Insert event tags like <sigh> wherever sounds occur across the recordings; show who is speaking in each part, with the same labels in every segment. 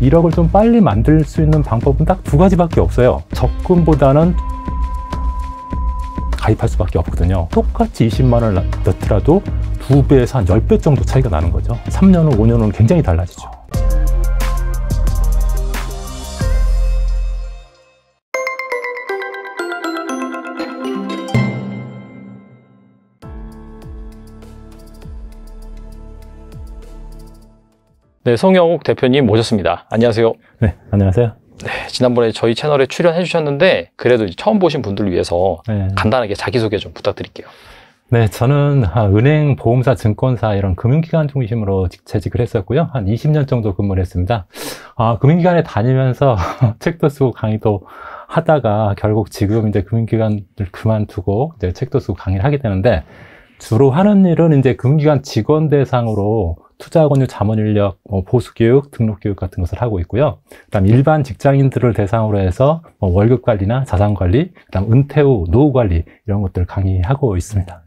Speaker 1: 1억을 좀 빨리 만들 수 있는 방법은 딱 두 가지밖에 없어요. 적금보다는 가입할 수밖에 없거든요. 똑같이 20만 원을 넣더라도 두 배에서 한 10배 정도 차이가 나는 거죠. 3년 후, 5년 후는 굉장히 달라지죠.
Speaker 2: 네, 성영욱 대표님 모셨습니다. 안녕하세요.
Speaker 1: 네, 안녕하세요.
Speaker 2: 네, 지난번에 저희 채널에 출연해 주셨는데 그래도 처음 보신 분들을 위해서 네. 간단하게 자기소개 좀 부탁드릴게요.
Speaker 1: 네, 저는 아, 은행, 보험사, 증권사 이런 금융기관 중심으로 재직을 했었고요. 한 20년 정도 근무를 했습니다. 아, 금융기관에 다니면서 <laughs> 책도 쓰고 강의도 하다가 결국 지금 이제 금융기관을 그만두고 이제 책도 쓰고 강의를 하게 되는데 주로 하는 일은 이제 금융기관 직원 대상으로 투자 권유 자문 인력, 뭐 보수교육, 등록교육 같은 것을 하고 있고요. 그다음 일반 직장인들을 대상으로 해서 뭐 월급 관리나 자산 관리, 그다음 은퇴 후 노후 관리 이런 것들을 강의하고 있습니다.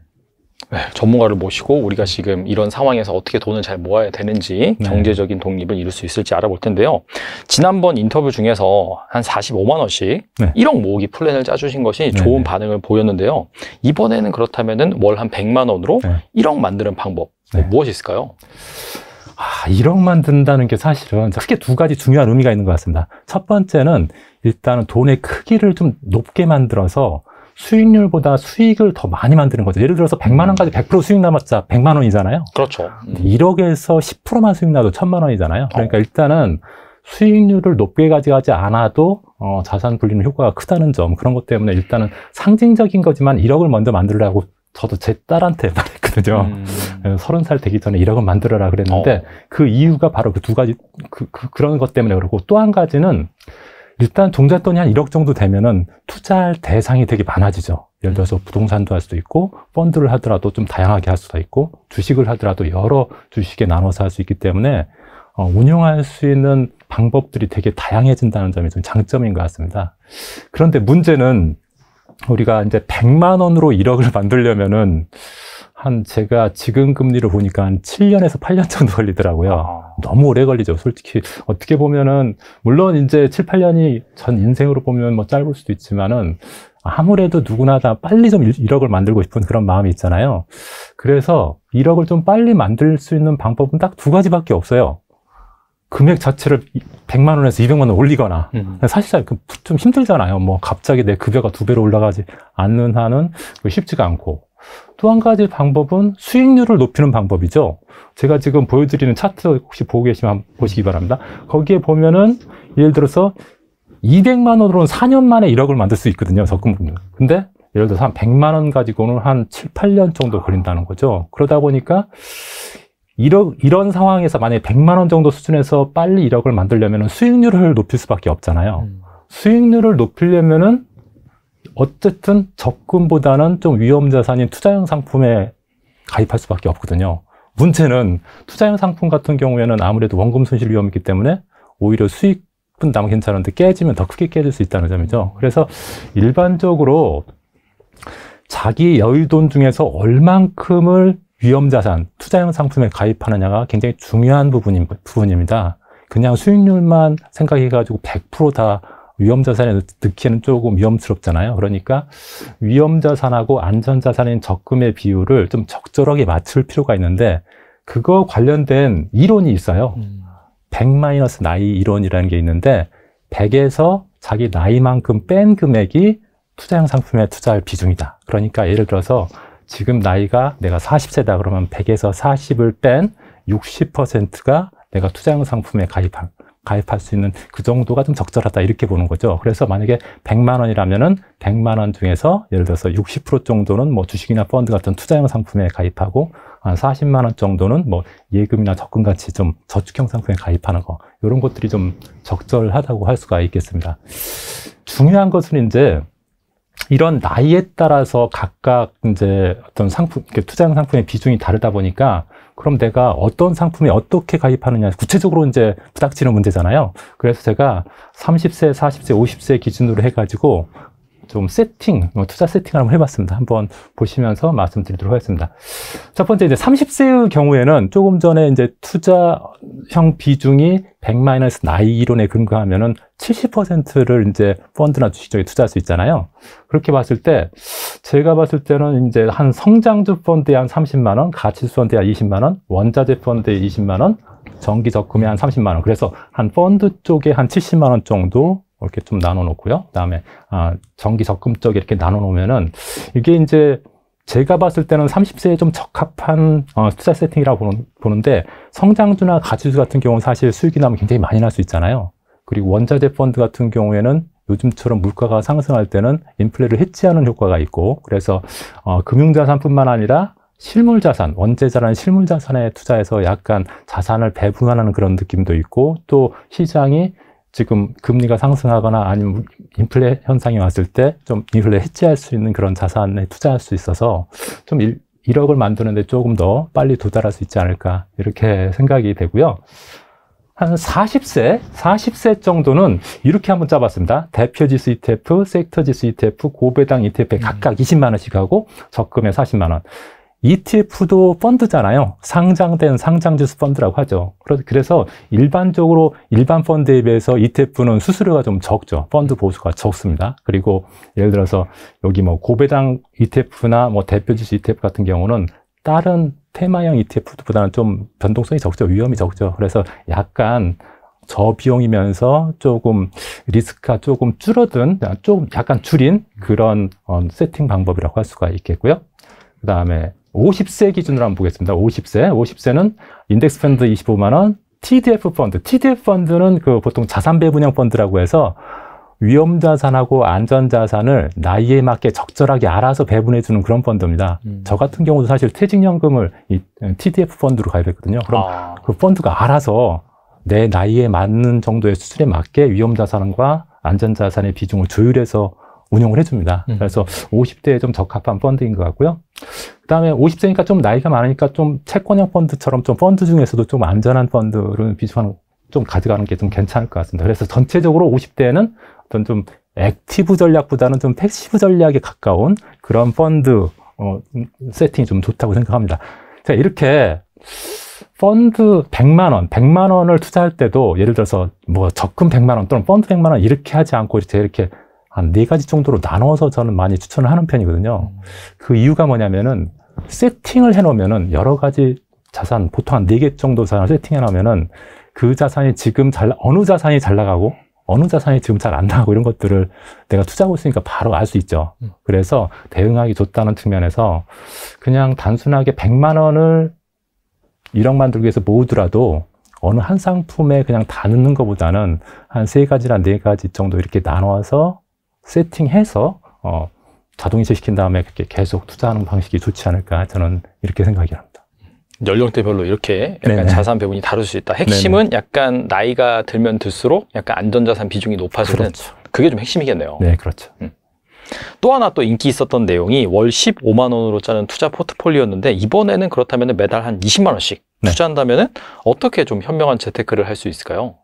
Speaker 2: 네, 전문가를 모시고 우리가 지금 이런 상황에서 어떻게 돈을 잘 모아야 되는지 네. 경제적인 독립을 이룰 수 있을지 알아볼 텐데요. 지난번 인터뷰 중에서 한 45만 원씩 네. 1억 모으기 플랜을 짜주신 것이 네, 좋은 네. 반응을 보였는데요. 이번에는 그렇다면은 월한 100만 원으로 1억 만드는 방법 뭐 무엇이 있을까요?
Speaker 1: 아, 1억 만든다는 게 사실은 크게 두 가지 중요한 의미가 있는 것 같습니다. 첫 번째는 일단은 돈의 크기를 좀 높게 만들어서 수익률보다 수익을 더 많이 만드는 거죠. 예를 들어서 100만 원까지 100% 음. 수익 남았자 100만 원이잖아요. 그렇죠. 음. 1억에서 10%만 수익 나도 1000만 원이잖아요. 그러니까 어. 일단은 수익률을 높게 가져가지 않아도 어, 자산 불리는 효과가 크다는 점 그런 것 때문에 일단은 상징적인 거지만 1억을 먼저 만들라고 저도 제 딸한테 <laughs> 말했거든요. 음. 30살 되기 전에 1억을 만들어라 그랬는데 어. 그 이유가 바로 그 두 가지 그, 그, 그런 것 때문에 그렇고 또 한 가지는 일단 종잣돈이 한 1억 정도 되면은 투자할 대상이 되게 많아지죠. 예를 들어서 음. 부동산도 할 수도 있고 펀드를 하더라도 좀 다양하게 할 수도 있고 주식을 하더라도 여러 주식에 나눠서 할 수 있기 때문에 어, 운영할 수 있는 방법들이 되게 다양해진다는 점이 좀 장점인 것 같습니다. 그런데 문제는 우리가 이제 100만 원으로 1억을 <laughs> 만들려면은 한 제가 지금 금리를 보니까 한 7년에서 8년 정도 걸리더라고요. 아. 너무 오래 걸리죠. 솔직히 어떻게 보면은 물론 이제 7, 8년이 전 인생으로 보면 뭐 짧을 수도 있지만은 아무래도 누구나 다 빨리 좀 1억을 만들고 싶은 그런 마음이 있잖아요. 그래서 1억을 좀 빨리 만들 수 있는 방법은 딱 두 가지밖에 없어요. 금액 자체를 100만 원에서 200만 원 올리거나 음. 사실상 그 좀 힘들잖아요. 뭐 갑자기 내 급여가 두 배로 올라가지 않는 한은 그 쉽지가 않고 또한 가지 방법은 수익률을 높이는 방법이죠. 제가 지금 보여드리는 차트 혹시 보고 계시면 보시기 바랍니다. 거기에 보면은 예를 들어서 200만 원으로는 4년 만에 1억을 만들 수 있거든요. 적금 금융. 근데 예를 들어서 한 100만 원 가지고는 한 7, 8년 정도 걸린다는 거죠. 그러다 보니까 1억, 이런 상황에서 만약에 100만 원 정도 수준에서 빨리 1억을 만들려면 수익률을 높일 수밖에 없잖아요. 음. 수익률을 높이려면은 어쨌든 적금보다는 좀 위험 자산인 투자형 상품에 가입할 수밖에 없거든요. 문제는 투자형 상품 같은 경우에는 아무래도 원금 손실 위험이 있기 때문에 오히려 수익은 남은 괜찮은데 깨지면 더 크게 깨질 수 있다는 점이죠. 그래서 일반적으로 자기 여유돈 중에서 얼만큼을 위험 자산, 투자형 상품에 가입하느냐가 굉장히 중요한 부분입니다. 그냥 수익률만 생각해가지고 100%다 위험자산에 넣기에는 조금 위험스럽잖아요. 그러니까 위험자산하고 안전자산인 적금의 비율을 좀 적절하게 맞출 필요가 있는데 그거 관련된 이론이 있어요. 음. 100 마이너스 나이 이론이라는 게 있는데 100에서 자기 나이만큼 뺀 금액이 투자형 상품에 투자할 비중이다. 그러니까 예를 들어서 지금 나이가 내가 40세다 그러면 100에서 40을 뺀 60%가 내가 투자형 상품에 가입한 가입할 수 있는 그 정도가 좀 적절하다 이렇게 보는 거죠. 그래서 만약에 100만 원이라면은 100만 원 중에서 예를 들어서 60% 정도는 뭐 주식이나 펀드 같은 투자형 상품에 가입하고 한 40만 원 정도는 뭐 예금이나 적금 같이 좀 저축형 상품에 가입하는 거 이런 것들이 좀 적절하다고 할 수가 있겠습니다. 중요한 것은 이제 이런 나이에 따라서 각각 이제 어떤 상품, 투자형 상품의 비중이 다르다 보니까 그럼 내가 어떤 상품에 어떻게 가입하느냐 구체적으로 이제 부닥치는 문제잖아요. 그래서 제가 30세, 40세, 50세 기준으로 해가지고 좀 세팅, 뭐 투자 세팅을 한번 해봤습니다. 한번 보시면서 말씀드리도록 하겠습니다. 첫 번째 이제 30세의 경우에는 조금 전에 이제 투자형 비중이 100마이너스 나이 이론에 근거하면은 70%를 이제 펀드나 주식 쪽에 투자할 수 있잖아요. 그렇게 봤을 때 제가 봤을 때는 이제 한 성장주 펀드에 한 30만 원, 가치수 펀드에 한 20만 원, 원자재 펀드에 20만 원, 정기 적금에 한 30만 원. 그래서 한 펀드 쪽에 한 70만 원 정도 이렇게 좀 나눠 놓고요. 그다음에 아, 정기 적금 쪽 이렇게 나눠 놓으면은 이게 이제 제가 봤을 때는 30세에 좀 적합한 어, 투자 세팅이라고 보는, 데 성장주나 가치주 같은 경우는 사실 수익이 나면 굉장히 많이 날 수 있잖아요. 그리고 원자재 펀드 같은 경우에는 요즘처럼 물가가 상승할 때는 인플레를 해치하는 효과가 있고 그래서 어, 금융자산뿐만 아니라 실물자산, 원재자라는 실물자산에 투자해서 약간 자산을 배분하는 그런 느낌도 있고 또 시장이 지금 금리가 상승하거나 아니면 인플레 현상이 왔을 때 좀 인플레 해체할수 있는 그런 자산에 투자할 수 있어서 좀 일, 1억을 만드는데 조금 더 빨리 도달할 수 있지 않을까 이렇게 생각이 되고요. 한 40세, 40세 정도는 이렇게 한번 짜봤습니다. 대표 지수 ETF, 섹터 지수 ETF, 고배당 ETF에 네. 각각 20만 원씩 하고 적금에 40만 원. ETF도 펀드잖아요. 상장된 상장지수 펀드라고 하죠. 그래서 일반적으로 일반 펀드에 비해서 ETF는 수수료가 좀 적죠. 펀드 보수가 적습니다. 그리고 예를 들어서 여기 뭐 고배당 ETF나 뭐 대표지수 ETF 같은 경우는 다른 테마형 ETF보다는 좀 변동성이 적죠. 위험이 적죠. 그래서 약간 저비용이면서 조금 리스크가 조금 줄어든, 조금 약간 줄인 그런 어, 세팅 방법이라고 할 수가 있겠고요. 그 다음에 50세 기준으로 한번 보겠습니다. 50세. 50세는 인덱스 펀드 25만 원, TDF 펀드. TDF 펀드는 그 보통 자산 배분형 펀드라고 해서 위험 자산하고 안전 자산을 나이에 맞게 적절하게 알아서 배분해 주는 그런 펀드입니다. 음. 저 같은 경우도 사실 퇴직연금을 이 TDF 펀드로 가입했거든요. 그럼 아. 그 펀드가 알아서 내 나이에 맞는 정도의 수준에 맞게 위험 자산과 안전 자산의 비중을 조율해서 운영을 해줍니다. 음. 그래서 50대에 좀 적합한 펀드인 것 같고요. 그다음에 50세니까 좀 나이가 많으니까 좀 채권형 펀드처럼 좀 펀드 중에서도 좀 안전한 펀드를 비중한 좀 가져가는 게 좀 괜찮을 것 같습니다. 그래서 전체적으로 50대는 어떤 좀 액티브 전략보다는 좀 패시브 전략에 가까운 그런 펀드 어, 세팅이 좀 좋다고 생각합니다. 자, 이렇게 펀드 100만 원, 100만 원을 투자할 때도 예를 들어서 뭐 적금 100만 원 또는 펀드 100만 원 이렇게 하지 않고 이제 이렇게 한 네 가지 정도로 나눠서 저는 많이 추천을 하는 편이거든요. 음. 그 이유가 뭐냐면은 세팅을 해놓으면은 여러 가지 자산, 보통 한 네 개 정도 자산을 세팅해놓으면은 그 자산이 지금 잘, 어느 자산이 잘 나가고, 어느 자산이 지금 잘 안 나가고 이런 것들을 내가 투자하고 있으니까 바로 알 수 있죠. 음. 그래서 대응하기 좋다는 측면에서 그냥 단순하게 100만 원을 1억 만들기 위해서 모으더라도 어느 한 상품에 그냥 다 넣는 것보다는 한 세 가지나 네 가지 정도 이렇게 나눠서 세팅해서 어, 자동이체 시킨 다음에 그렇게 계속 투자하는 방식이 좋지 않을까 저는 이렇게 생각이 합니다.
Speaker 2: 연령대별로 이렇게 약간 네네. 자산 배분이 다를 수 있다. 핵심은 네네. 약간 나이가 들면 들수록 약간 안전자산 비중이 높아지는 그렇죠. 그게 좀 핵심이겠네요.
Speaker 1: 네, 그렇죠. 음.
Speaker 2: 또 하나 또 인기 있었던 내용이 월 15만 원으로 짜는 투자 포트폴리오였는데 이번에는 그렇다면 매달 한 20만 원씩 네. 투자한다면 어떻게 좀 현명한 재테크를 할 수 있을까요?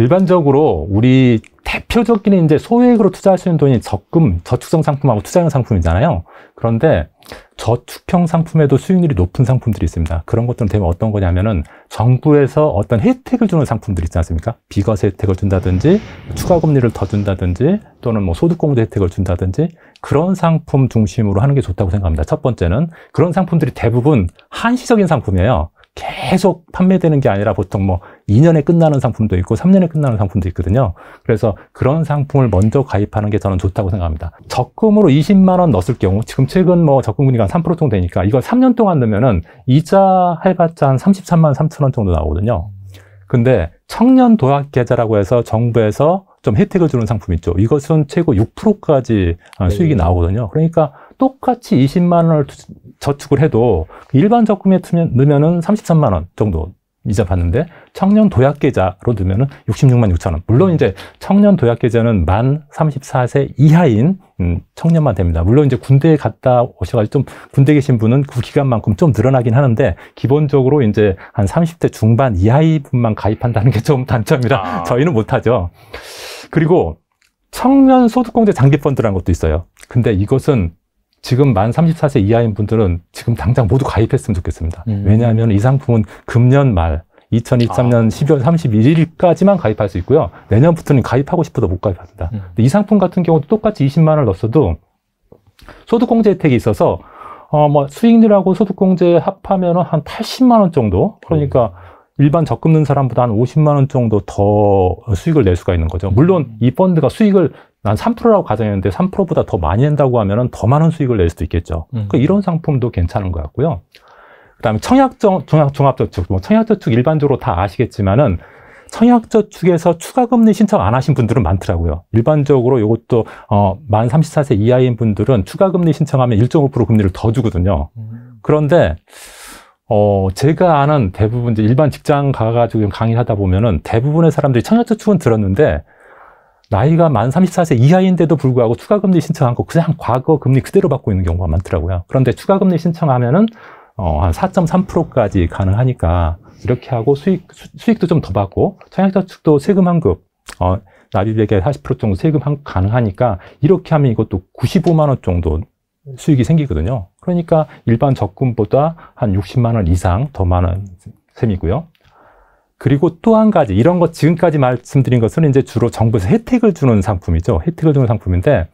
Speaker 1: 일반적으로 우리 대표적인 이제 소액으로 투자할 수 있는 돈이 적금, 저축성 상품하고 투자형 상품이잖아요. 그런데 저축형 상품에도 수익률이 높은 상품들이 있습니다. 그런 것들은 대부분 어떤 거냐면은 정부에서 어떤 혜택을 주는 상품들이 있지 않습니까? 비과세 혜택을 준다든지 추가 금리를 더 준다든지 또는 뭐 소득공제 혜택을 준다든지 그런 상품 중심으로 하는 게 좋다고 생각합니다. 첫 번째는 그런 상품들이 대부분 한시적인 상품이에요. 계속 판매되는 게 아니라 보통 뭐 2년에 끝나는 상품도 있고 3년에 끝나는 상품도 있거든요. 그래서 그런 상품을 먼저 가입하는 게 저는 좋다고 생각합니다. 적금으로 20만 원 넣었을 경우 지금 최근 뭐 적금금리가 3 정도 되니까 이걸 3년 동안 넣으면은 이자 해봤자 한 33만 3천 원 정도 나오거든요. 근데 청년 도약 계좌라고 해서 정부에서 좀 혜택을 주는 상품 있죠. 이것은 최고 6%까지 아, 수익이 나오거든요. 그러니까 똑같이 20만 원을 저축을 해도 일반 적금에 넣으면 은 33만 원 정도 이자 받는데 청년 도약 계좌로 넣으면 66만 6천 원. 물론 음. 이제 청년 도약 계좌는 만 34세 이하인 음, 청년만 됩니다. 물론 이제 군대에 갔다 오셔가지고 좀 군대 계신 분은 그 기간만큼 좀 늘어나긴 하는데 기본적으로 이제 한 30대 중반 이하의 분만 가입한다는 게 좀 단점이라 아. <laughs> 저희는 못하죠. 그리고 청년 소득공제 장기 펀드라는 것도 있어요. 근데 이것은 지금 만 34세 이하인 분들은 지금 당장 모두 가입했으면 좋겠습니다. 음. 왜냐하면 이 상품은 금년 말 2023년 아. 12월 31일까지만 가입할 수 있고요. 내년부터는 가입하고 싶어도 못 가입합니다. 음. 이 상품 같은 경우도 똑같이 20만 원을 넣었어도 소득공제 혜택이 있어서 어, 뭐 수익률하고 소득공제 합하면 한 80만 원 정도? 그러니까 음. 일반 적금 넣은 사람보다 한 50만 원 정도 더 수익을 낼 수가 있는 거죠. 물론 음. 이 펀드가 수익을 난 3%라고 가정했는데 3%보다 더 많이 낸다고 하면 은더 많은 수익을 낼 수도 있겠죠. 음. 그 이런 상품도 괜찮은 것 같고요. 그다음에 청약적 종합 종합저축 뭐 청약저축 일반적으로 다 아시겠지만은 청약저축에서 추가금리 신청 안 하신 분들은 많더라고요. 일반적으로 이것도 어, 만 34세 이하인 분들은 추가금리 신청하면 1.5% 금리를 더 주거든요. 음. 그런데 어, 제가 아는 대부분 이제 일반 직장 가가지고 강의를 하다 보면은 대부분의 사람들이 청약저축은 들었는데 나이가 만 34세 이하인데도 불구하고 추가금리 신청한 거 그냥 과거 금리 그대로 받고 있는 경우가 많더라고요. 그런데 추가금리 신청하면은 어, 한 4.3%까지 가능하니까 이렇게 하고 수익, 수, 익도 좀 더 받고 청약저축도 세금 환급 어, 납입액의 40% 정도 세금 환급 가능하니까 이렇게 하면 이것도 95만 원 정도 수익이 생기거든요. 그러니까 일반 적금보다 한 60만 원 이상 더 많은 셈이고요. 그리고 또 한 가지 이런 것 지금까지 말씀드린 것은 이제 주로 정부에서 혜택을 주는 상품이죠. 혜택을 주는 상품인데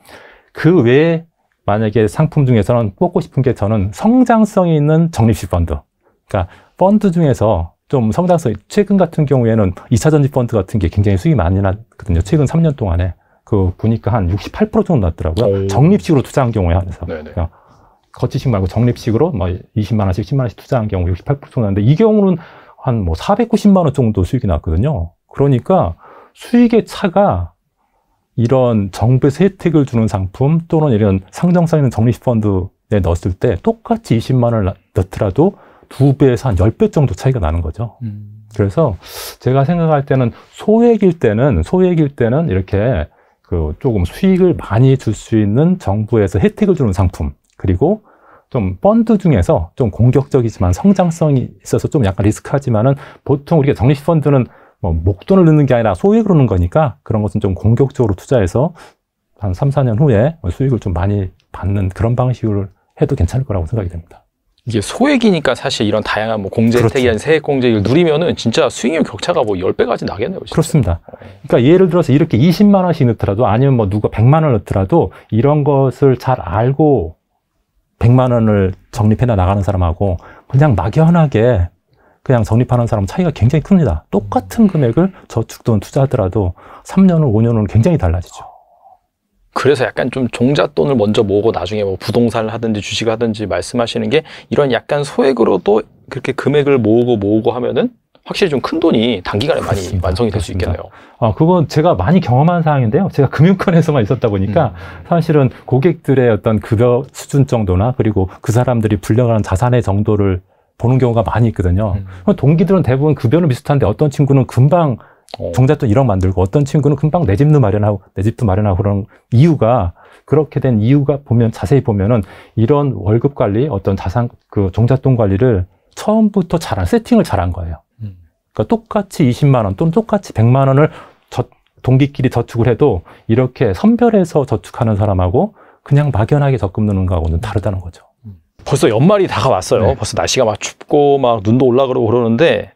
Speaker 1: 그 외에 만약에 상품 중에서는 뽑고 싶은 게 저는 성장성이 있는 적립식 펀드. 그러니까 펀드 중에서 좀 성장성이 최근 같은 경우에는 이차 전지 펀드 같은 게 굉장히 수익이 많이 났거든요. 최근 3년 동안에 그 보니까 한 68% 정도 났더라고요. 오. 적립식으로 투자한 경우에 그래서그니까 거치식 말고 적립식으로 뭐 20만 원씩 10만 원씩 투자한 경우 68% 정도 났는데 이 경우는 한뭐 490만 원 정도 수익이 났거든요. 그러니까 수익의 차가 이런 정부에서 혜택을 주는 상품 또는 이런 상정성 있는 적립펀드에 넣었을 때 똑같이 20만 원을 넣더라도 두 배에서 한 10배 정도 차이가 나는 거죠. 음. 그래서 제가 생각할 때는 소액일 때는 소액일 때는 이렇게 그 조금 수익을 많이 줄 수 있는 정부에서 혜택을 주는 상품 그리고 좀 펀드 중에서 좀 공격적이지만 성장성이 있어서 좀 약간 리스크하지만은 보통 우리가 적립 펀드는 뭐 목돈을 넣는 게 아니라 소액으로 넣는 거니까 그런 것은 좀 공격적으로 투자해서 한 3, 4년 후에 뭐 수익을 좀 많이 받는 그런 방식을 해도 괜찮을 거라고 생각이 됩니다.
Speaker 2: 이게 소액이니까 사실 이런 다양한 뭐 공제 그렇죠. 혜택이 세액 공제를 누리면은 진짜 수익률 격차가 뭐 10배까지 나겠네요. 진짜.
Speaker 1: 그렇습니다. 어, 예. 그러니까 예를 들어서 이렇게 20만 원씩 넣더라도 아니면 뭐 누가 100만 원 넣더라도 이런 것을 잘 알고 100만 원을 적립해나 나가는 사람하고 그냥 막연하게 그냥 적립하는 사람 차이가 굉장히 큽니다. 똑같은 음. 금액을 저축돈 투자하더라도 3년 후, 5년 후는 굉장히 달라지죠.
Speaker 2: 그래서 약간 좀 종잣돈을 먼저 모으고 나중에 뭐 부동산을 하든지 주식을 하든지 말씀하시는 게 이런 약간 소액으로도 그렇게 금액을 모으고 모으고 하면은 확실히 좀 큰 돈이 단기간에 많이 그렇습니다. 완성이 될 수 있겠네요. 아,
Speaker 1: 그건 제가 많이 경험한 사항인데요. 제가 금융권에서만 있었다 보니까 음. 사실은 고객들의 어떤 급여 수준 정도나 그리고 그 사람들이 불려가는 자산의 정도를 보는 경우가 많이 있거든요. 음. 동기들은 대부분 급여는 그 비슷한데 어떤 친구는 금방 어. 종잣돈 1억 만들고 어떤 친구는 금방 내 집도 마련하고 내 집도 마련하고 그런 이유가 그렇게 된 이유가 보면 자세히 보면은 이런 월급 관리 어떤 자산 그 종잣돈 관리를 처음부터 잘한 세팅을 잘한 거예요. 그러니까 똑같이 20만 원 또는 똑같이 100만 원을 동기끼리 저축을 해도 이렇게 선별해서 저축하는 사람하고 그냥 막연하게
Speaker 2: 적금 넣는 거하고는 다르다는 거죠. 벌써 연말이 다가왔어요. 네. 벌써 날씨가 막 춥고 막 눈도 올라 가고 그러는데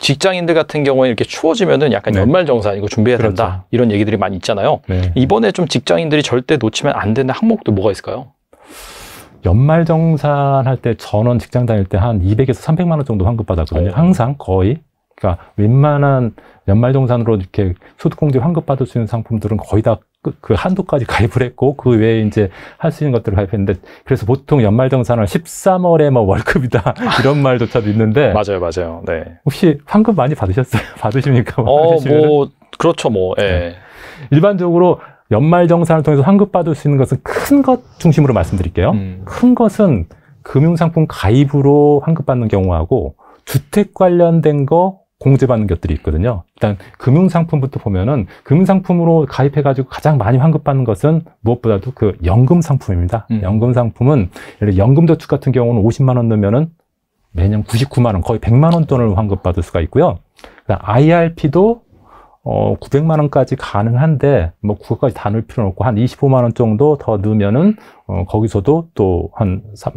Speaker 2: 직장인들 같은 경우에 이렇게 추워지면은 약간 네. 연말정산 이거 준비해야 그렇죠. 된다 이런 얘기들이 많이 있잖아요. 네. 이번에 좀 직장인들이 절대 놓치면 안 되는 항목도 뭐가 있을까요?
Speaker 1: 연말정산 할 때 전원 직장 다닐 때 한 200에서 300만 원 정도 환급 받았거든요. 오. 어. 항상 거의 그러니까 웬만한 연말정산으로 이렇게 소득공제 환급받을 수 있는 상품들은 거의 다그 그 한도까지 <laughs> 가입을 했고 그 외에 이제 할 수 있는 것들을 가입했는데 그래서 보통 연말정산을 13월에 뭐 월급이다 <laughs> 이런 말조차도 있는데 맞아요, 맞아요. 네. 혹시 환급 많이 받으셨어요? <laughs> 받으십니까? 어, 뭐 그렇죠, 뭐. 예. 네. 일반적으로 연말정산을 통해서 환급받을 수 있는 것은 큰 것 중심으로 말씀드릴게요. 음. 큰 것은 금융상품 가입으로 환급받는 경우하고 주택 관련된 거 공제받는 것들이 있거든요. 일단 금융상품부터 보면은 금융상품으로 가입해가지고 가장 많이 환급받는 것은 무엇보다도 그 연금상품입니다. 음. 연금상품은 예를 연금저축 같은 경우는 50만 원 넣으면은 매년 99만 원, 거의 100만 원 돈을 환급받을 수가 있고요. IRP도 어, 900만 원까지 가능한데 뭐 그것까지 다 넣을 필요는 없고 한 25만 원 정도 더 넣으면은 어, 거기서도 또 한 4,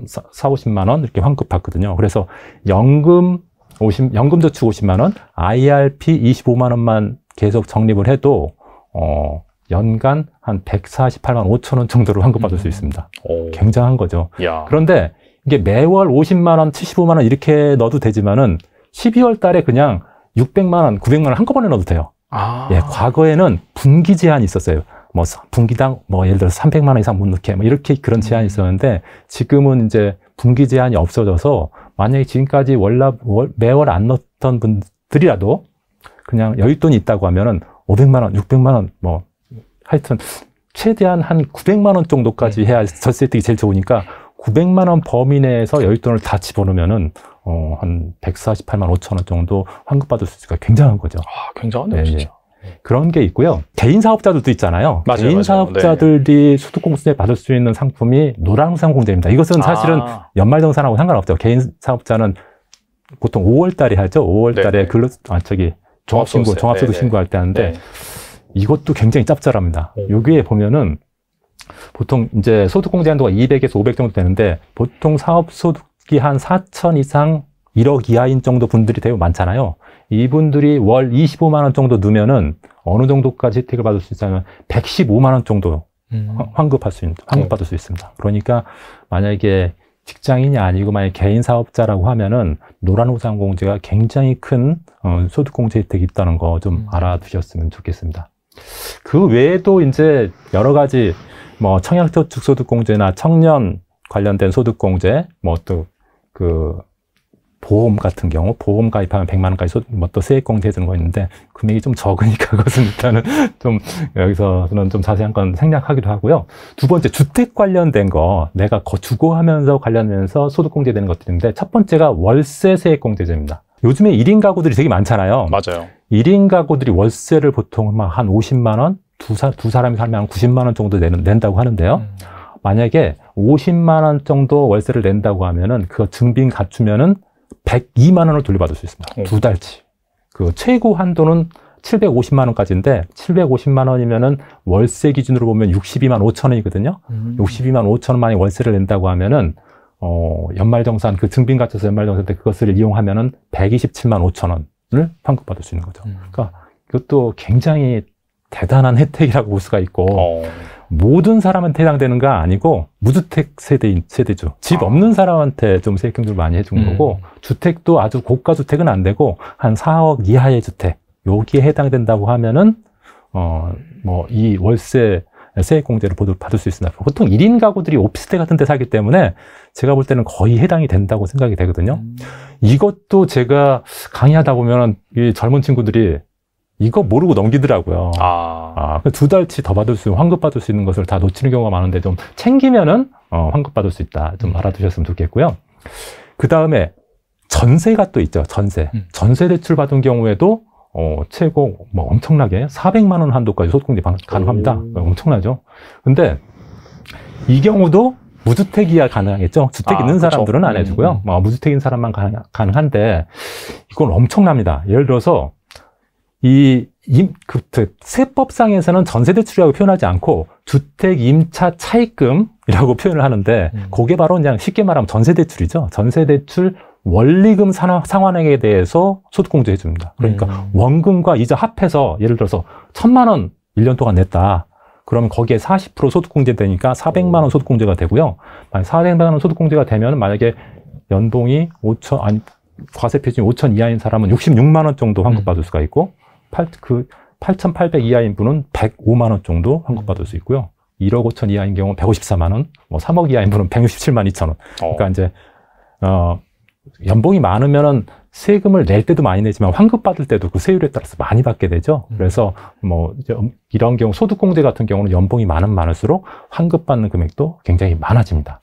Speaker 1: 50만 원 이렇게 환급 받거든요. 그래서 연금 50, 연금저축 50만 원, IRP 25만 원만 계속 적립을 해도 어, 연간 한 148만 5천 원 정도로 환급받을 음. 수 있습니다. 오. 굉장한 거죠. 야. 그런데 이게 매월 50만 원, 75만 원 이렇게 넣어도 되지만은 12월 달에 그냥 600만 원, 900만 원 한꺼번에 넣어도 돼요. 아. 예, 과거에는 분기 제한이 있었어요. 뭐 분기당 뭐 예를 들어 서 300만 원 이상 못 넣게 뭐 이렇게 그런 제한이 음. 있었는데 지금은 이제 분기 제한이 없어져서 만약에 지금까지 월납 월, 매월 안 넣었던 분들이라도 그냥 여윳돈이 있다고 하면은 500만 원, 600만 원 뭐 하여튼 최대한 한 900만 원 정도까지 네. 해야 절세 혜택이 제일 좋으니까 900만 원 범위 내에서 여윳돈을 다 집어넣으면은 어, 한 148만 5천 원 정도 환급 받을 수있으까 굉장한 거죠. 아, 굉장하네요, 네, 네. 진짜. 그런 게 있고요. 개인 사업자들도 있잖아요. 맞아요, 개인 맞아요. 사업자들이 네. 소득공제 받을 수 있는 상품이 노랑상공제입니다. 이것은 아. 사실은 아. 연말정산하고 상관없죠. 개인 사업자는 보통 5월 달에 하죠. 5월 달에 네. 근로 아 저기 종합신고 종합소득 네, 네. 신고할 때 하는데 이것도 굉장히 짭짤합니다. 네. 여기에 보면은 보통 이제 소득공제 한도가 200에서 500 정도 되는데 보통 사업 소득이 한 4천 이상 1억 이하인 정도 분들이 되게 많잖아요. 이분들이 월 25만 원 정도 넣으면은 어느 정도까지 혜택을 받을 수 있냐면 115만 원 정도 음. 환급할 수 있는 환급받을 네. 수 있습니다. 그러니까 만약에 직장인이 아니고 만약 개인 사업자라고 하면은 노란 우산공제가 굉장히 큰 어, 소득공제 혜택이 있다는 거좀 음. 알아두셨으면 좋겠습니다. 그 외에도 이제 여러 가지 뭐 청약저축소득공제나 청년 관련된 소득공제 뭐또그 보험 같은 경우 보험 가입하면 100만 원까지 뭐 또 세액공제 해주는 거 있는데 금액이 좀 적으니까 <laughs> 그것은 일단은 좀 여기서는 좀 자세한 건생략하기도 하고요. 두 번째 주택 관련된 거 내가 주거하면서 관련해서 소득공제 되는 것들인데 첫 번째가 월세 세액공제제입니다. 요즘에 1인 가구들이 되게 많잖아요. 맞아요. 1인 가구들이 월세를 보통 막한 50만 원, 두, 사, 두 사람이 살면 한 90만 원 정도 내는, 낸다고 하는데요. 음. 만약에 50만 원 정도 월세를 낸다고 하면은 그 증빙 갖추면은 102만 원을 돌려받을 수 있습니다. 네. 두 달치. 그 최고 한도는 750만 원까지인데 750만 원이면은 월세 기준으로 보면 62만 5천 원이거든요. 음. 62만 5천 원만이 월세를 낸다고 하면은 어 연말정산 그 증빙 갖춰서 연말정산 때 그것을 이용하면은 127만 5천 원을 환급받을 수 있는 거죠. 음. 그러니까 이것도 굉장히 대단한 혜택이라고 볼 수가 있고. 어. 모든 사람한테 해당되는거 아니고 무주택 세대인 세대죠. 집 아. 없는 사람한테 좀세액경제를 많이 해준 음. 거고 주택도 아주 고가 주택은 안 되고 한 4억 이하의 주택 여기에 해당된다고 하면은 어 뭐 이 월세 세액공제를 보도 받을 수 있습니다. 보통 1인 가구들이 오피스텔 같은 데 살기 때문에 제가 볼 때는 거의 해당이 된다고 생각이 되거든요. 음. 이것도 제가 강의하다 보면 이 젊은 친구들이 이거 모르고 넘기더라고요. 아. 아두 달치 더 받을 수, 환급 받을 수 있는 것을 다 놓치는 경우가 많은데 좀 챙기면은 어, 환급 받을 수 있다. 좀 음. 알아두셨으면 좋겠고요. 그 다음에 전세가 또 있죠. 전세. 음. 전세 대출 받은 경우에도 어, 최고 뭐 엄청나게 400만 원 한도까지 소득공제 가능합니다. 오. 네, 엄청나죠. 근데 이 경우도 무주택이야 가능하겠죠. 주택 아, 있는 그쵸. 그렇죠. 사람들은 안 해주고요. 음. 어, 무주택인 사람만 가능, 한데 이건 엄청납니다. 예를 들어서 이 임, 그, 그, 세법상에서는 전세대출이라고 표현하지 않고 주택 임차 차입금이라고 <laughs> 표현을 하는데 음. 그게 바로 그냥 쉽게 말하면 전세대출이죠. 전세대출 원리금 산화, 상환액에 대해서 소득공제 해줍니다. 그러니까 음. 원금과 이자 합해서 예를 들어서 천만 원 1년 동안 냈다. 그러면 거기에 40% 소득공제 되니까 400만 원 소득공제가 되고요. 만약 400만 원 소득공제가 되면 만약에 연봉이 5천 아니 과세 표준 이 5천 이하인 사람은 66만 원 정도 환급 받을 수가 있고 8, 그8,800 이하인 분은 105만 원 정도 환급받을 수 있고요. 1억 5천 이하인 경우 154만 원, 뭐 3억 이하인 분은 167만 2천 원. 그러니까 이제 어 연봉이 많으면은 세금을 낼 때도 많이 내지만 환급 받을 때도 그 세율에 따라서 많이 받게 되죠. 음. 그래서 뭐 음, 이런 경우 소득공제 같은 경우는 연봉이 많은 많을수록 환급 받는 금액도 굉장히 많아집니다.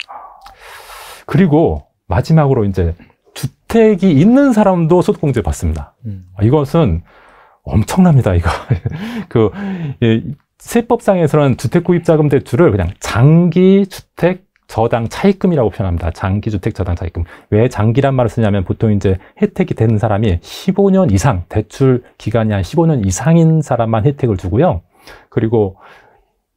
Speaker 1: 그리고 마지막으로 이제 주택이 있는 사람도 소득공제 받습니다. 음. 아, 이것은 엄청납니다, 이거. <laughs> 그, 예, 세법상에서는 주택구입자금 대출을 그냥 장기주택 저당 차입금이라고 표현합니다. 장기주택 저당 차입금. 왜 장기란 말을 쓰냐면 보통 이제 혜택이 되는 사람이 15년 이상, 대출 기간이 한 15년 이상인 사람만 혜택을 주고요. 그리고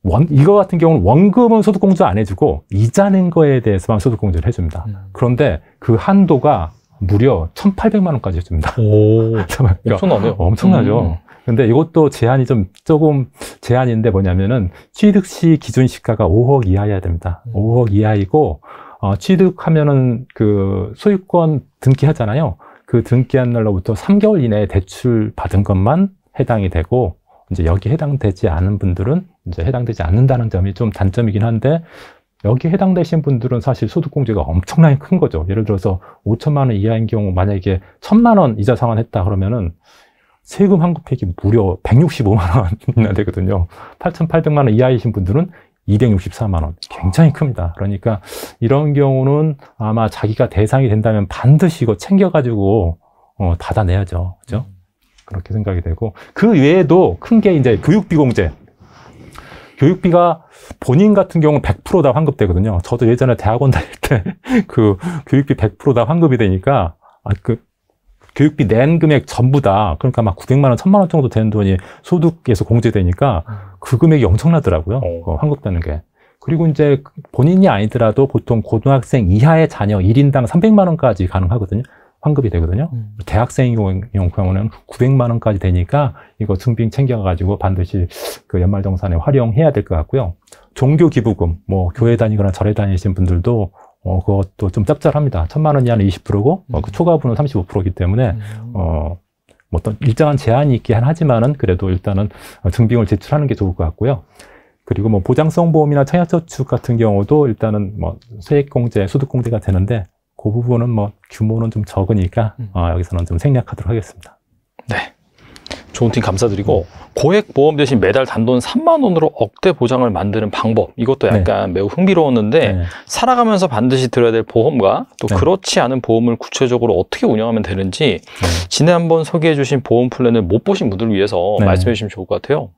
Speaker 1: 원, 이거 같은 경우는 원금은 소득공제 안 해주고 이자 낸 거에 대해서만 소득공제를 해줍니다. 음. 그런데 그 한도가 무려 1,800만 원까지 했습니다. 오, <laughs> 그러니까 엄청나네요. 엄청나죠. 음. 근데 이것도 제한이 좀 조금 제한인데 뭐냐면은 취득 시 기준 시가가 5억 이하여야 됩니다. 음. 5억 이하이고 어, 취득하면은 그 소유권 등기하잖아요. 그 등기한 날로부터 3개월 이내에 대출 받은 것만 해당이 되고 이제 여기 해당되지 않은 분들은 이제 해당되지 않는다는 점이 좀 단점이긴 한데 여기 해당되신 분들은 사실 소득공제가 엄청나게 큰 거죠. 예를 들어서 5천만 원 이하인 경우 만약에 1천만 원 이자 상환했다 그러면은 세금 환급액이 무려 165만 원이나 되거든요. 8,800만 원 이하이신 분들은 264만 원. 굉장히 큽니다. 그러니까 이런 경우는 아마 자기가 대상이 된다면 반드시 이거 챙겨가지고 어, 닫아내야죠. 그죠? 음. 그렇게 생각이 되고 그 외에도 큰 게 이제 교육비 공제. 교육비가 본인 같은 경우는 100%다 환급되거든요. 저도 예전에 대학원 다닐 때 그 <laughs> 교육비 100%다 환급이 되니까 아, 그 교육비 낸 금액 전부 다 그러니까 막 900만 원, 1000만 원 정도 되는 돈이 소득에서 공제되니까 그 금액이 엄청나더라고요. 어. 그 환급되는 게. 그리고 이제 본인이 아니더라도 보통 고등학생 이하의 자녀 1인당 300만 원까지 가능하거든요. 환급이 되거든요. 음. 대학생 인 경우는 900만 원까지 되니까 이거 증빙 챙겨가지고 반드시 그 연말정산에 활용해야 될 것 같고요. 종교 기부금, 뭐 교회 다니거나 절에 다니신 분들도 어, 그것도 좀 짭짤합니다. 천만 원 이하는 20%고, 음. 어, 그 음. 초과분은 35%이기 때문에, 음. 어, 뭐 어떤 일정한 제한이 있긴 하지만은 그래도 일단은 증빙을 제출하는 게 좋을 것 같고요. 그리고 뭐 보장성 보험이나 청약저축 같은 경우도 일단은 뭐 세액공제, 소득공제가 되는데 그 부분은 뭐 규모는 좀 적으니까 음. 어,
Speaker 2: 여기서는 좀 생략하도록 하겠습니다. 네. 좋은 팀 감사드리고 고액 보험 대신 매달 단돈 3만 원으로 억대 보장을 만드는 방법 이것도 네. 약간 네. 매우 흥미로웠는데 네. 살아가면서 반드시 들어야 될 보험과 또 네. 그렇지 않은 보험을 구체적으로 어떻게 운영하면 되는지 네. 지난번 소개해 주신 보험 플랜을 못 보신 분들을 위해서 네. 말씀해 주시면 좋을 것 같아요.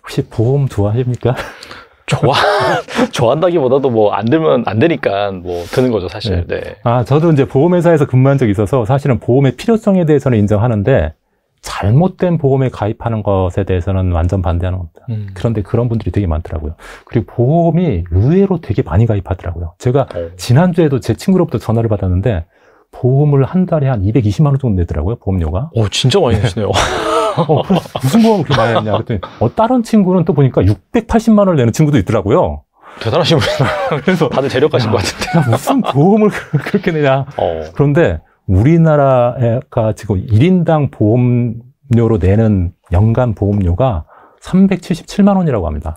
Speaker 1: 혹시 보험 좋아하십니까? <laughs>
Speaker 2: 좋아 <laughs> 좋아한다기보다도 뭐안되면안 되니까 뭐 드는 거죠 사실. 네. 네.
Speaker 1: 아 저도 이제 보험회사에서 근무한 적이 있어서 사실은 보험의 필요성에 대해서는 인정하는데 잘못된 보험에 가입하는 것에 대해서는 완전 반대하는 겁니다. 음. 그런데 그런 분들이 되게 많더라고요. 그리고 보험이 의외로 되게 많이 가입하더라고요. 제가 어. 지난주에도 제 친구로부터 전화를 받았는데 보험을 한 달에 한 220만 원 정도 내더라고요, 보험료가. 오, 진짜 많이 네. 내시네요. <laughs> 어, 무슨 보험을 그렇게 많이 했냐. 그랬더니, 어, 다른 친구는 또 보니까 680만 원을 내는 친구도 있더라고요. 대단하신 분이다.
Speaker 2: <laughs> 그래서. 다들 재력가신 것
Speaker 1: 같은데. 무슨 보험을 그, 그렇게 내냐. 어. 그런데 우리나라가 지금 1인당 보험료로 내는 연간 보험료가 377만 원이라고 합니다.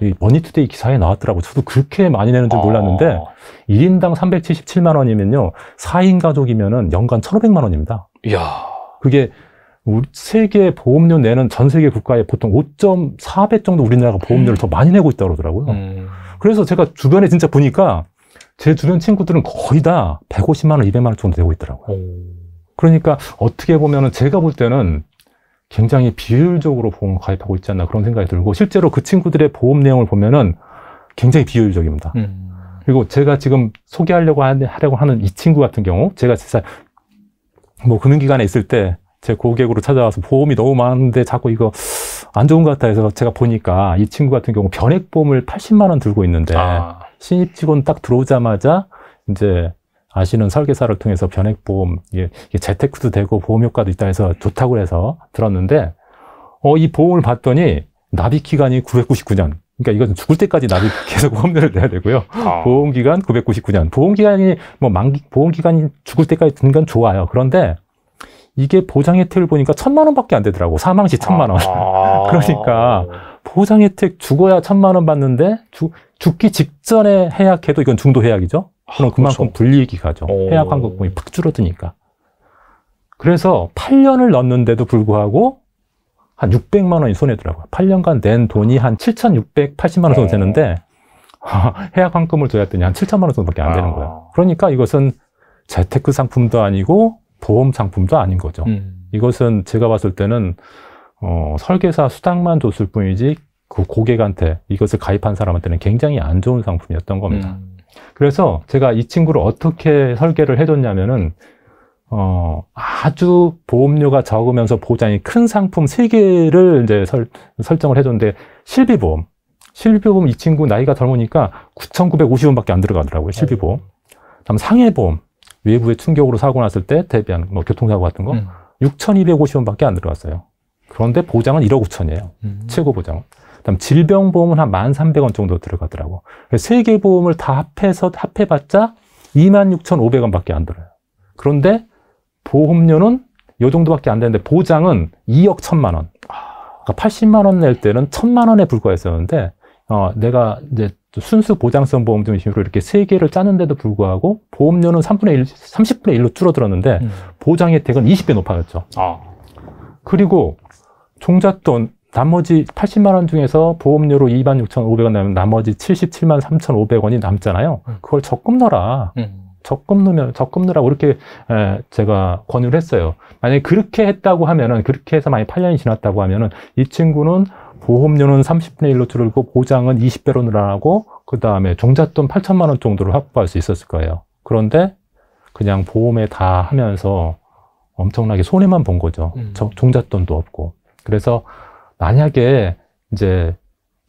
Speaker 1: 이 머니투데이 기사에 나왔더라고. 저도 그렇게 많이 내는 줄 아. 몰랐는데 아. 1인당 377만 원이면요. 4인 가족이면은 연간 1,500만 원입니다. 야 그게 우리 세계 보험료 내는 전 세계 국가의 보통 5.4배 정도 우리나라가 보험료를 음. 더 많이 내고 있다고 그러더라고요. 음. 그래서 제가 주변에 진짜 보니까 제 주변 친구들은 거의 다 150만 원, 200만 원 정도 되고 있더라고요. 오. 그러니까 어떻게 보면은 제가 볼 때는 굉장히 비효율적으로 보험을 가입하고 있지 않나 그런 생각이 들고 실제로 그 친구들의 보험 내용을 보면은 굉장히 비효율적입니다. 음. 그리고 제가 지금 소개하려고 하려고 하는 이 친구 같은 경우 제가 진짜 뭐 금융기관에 있을 때 제 고객으로 찾아와서 보험이 너무 많은데 자꾸 이거 안 좋은 것 같다 해서 제가 보니까 이 친구 같은 경우 변액보험을 80만 원 들고 있는데 아. 신입 직원 딱 들어오자마자 이제 아시는 설계사를 통해서 변액보험, 이게 재테크도 되고 보험 효과도 있다 해서 좋다고 해서 들었는데, 어, 이 보험을 봤더니 납입 기간이 999년. 그러니까 이건 죽을 때까지 납입 <laughs> 계속 보험료를 내야 되고요. 아. 보험 기간 999년. 보험 기간이 뭐 만기 보험 기간이 죽을 때까지 드는 건 좋아요. 그런데 이게 보장 혜택을 보니까 천만 원밖에 안 되더라고. 사망 시 천만 원. 아. <laughs> 그러니까 보장 혜택 죽어야 천만 원 받는데 죽, 죽기 직전에 해약해도 이건 중도 해약이죠. 그럼 아, 그만큼 그렇죠. 불리익이 가죠. 어. 해약항공금이푹 줄어드니까. 그래서 8년을 넣는데도 불구하고 한 600만 원이 손해더라고요. 8년간 낸 돈이 한 7,680만 원 어. 정도 되는데 해약 환금을 줘야 되니 한 7천만 원 정도밖에 안 되는 거예요. 아. 그러니까 이것은 재테크 상품도 아니고 보험 상품도 아닌 거죠. 음. 이것은 제가 봤을 때는 어, 설계사 수당만 줬을 뿐이지 그 고객한테 이것을 가입한 사람한테는 굉장히 안 좋은 상품이었던 겁니다. 음. 그래서 제가 이 친구를 어떻게 설계를 해줬냐면은 어, 아주 보험료가 적으면서 보장이 큰 상품 세개를 이제 설, 설정을 해줬는데 실비보험 실비보험 이 친구 나이가 젊으니까 9,950원밖에 안 들어가더라고요 네. 실비보험 다음 상해보험 외부의 충격으로 사고 났을 때 대비한 뭐 교통사고 같은 거 음. 6,250원밖에 안 들어갔어요 그런데 보장은 1억 5천이에요 음. 최고 보장은 그다음 질병보험은 한 만 삼백 원 정도 들어가더라고. 세 개 보험을 다 합해서 합해봤자 이만 육천 오백 원밖에안 들어요. 그런데 보험료는 요 정도밖에 안 되는데 보장은 이억천만 원. 그러니까 80만 원 낼 때는 천만 원에 불과했었는데 어, 내가 이제 순수 보장성 보험 중심으로 이렇게 세 개를 짜는데도 불구하고 보험료는 3분의 1, 30분의 1로 줄어들었는데 음. 보장 혜택은 20배 높아졌죠. 아. 그리고 종잣돈 나머지 80만 원 중에서 보험료로 2만 6,500원 나면 나머지 77만 3,500원이 남잖아요. 음. 그걸 적금 넣어라. 음. 적금 넣으면 적금 넣으라고 이렇게 에, 제가 권유를 했어요. 만약에 그렇게 했다고 하면은 그렇게 해서 만약 8년이 지났다고 하면은 이 친구는 보험료는 30분의 1로 줄고 이 보장은 20배로 늘어나고 그 다음에 종잣돈 8천만 원 정도를 확보할 수 있었을 거예요. 그런데 그냥 보험에 다 하면서 엄청나게 손해만 본 거죠. 음. 저, 종잣돈도 없고. 그래서 만약에 이제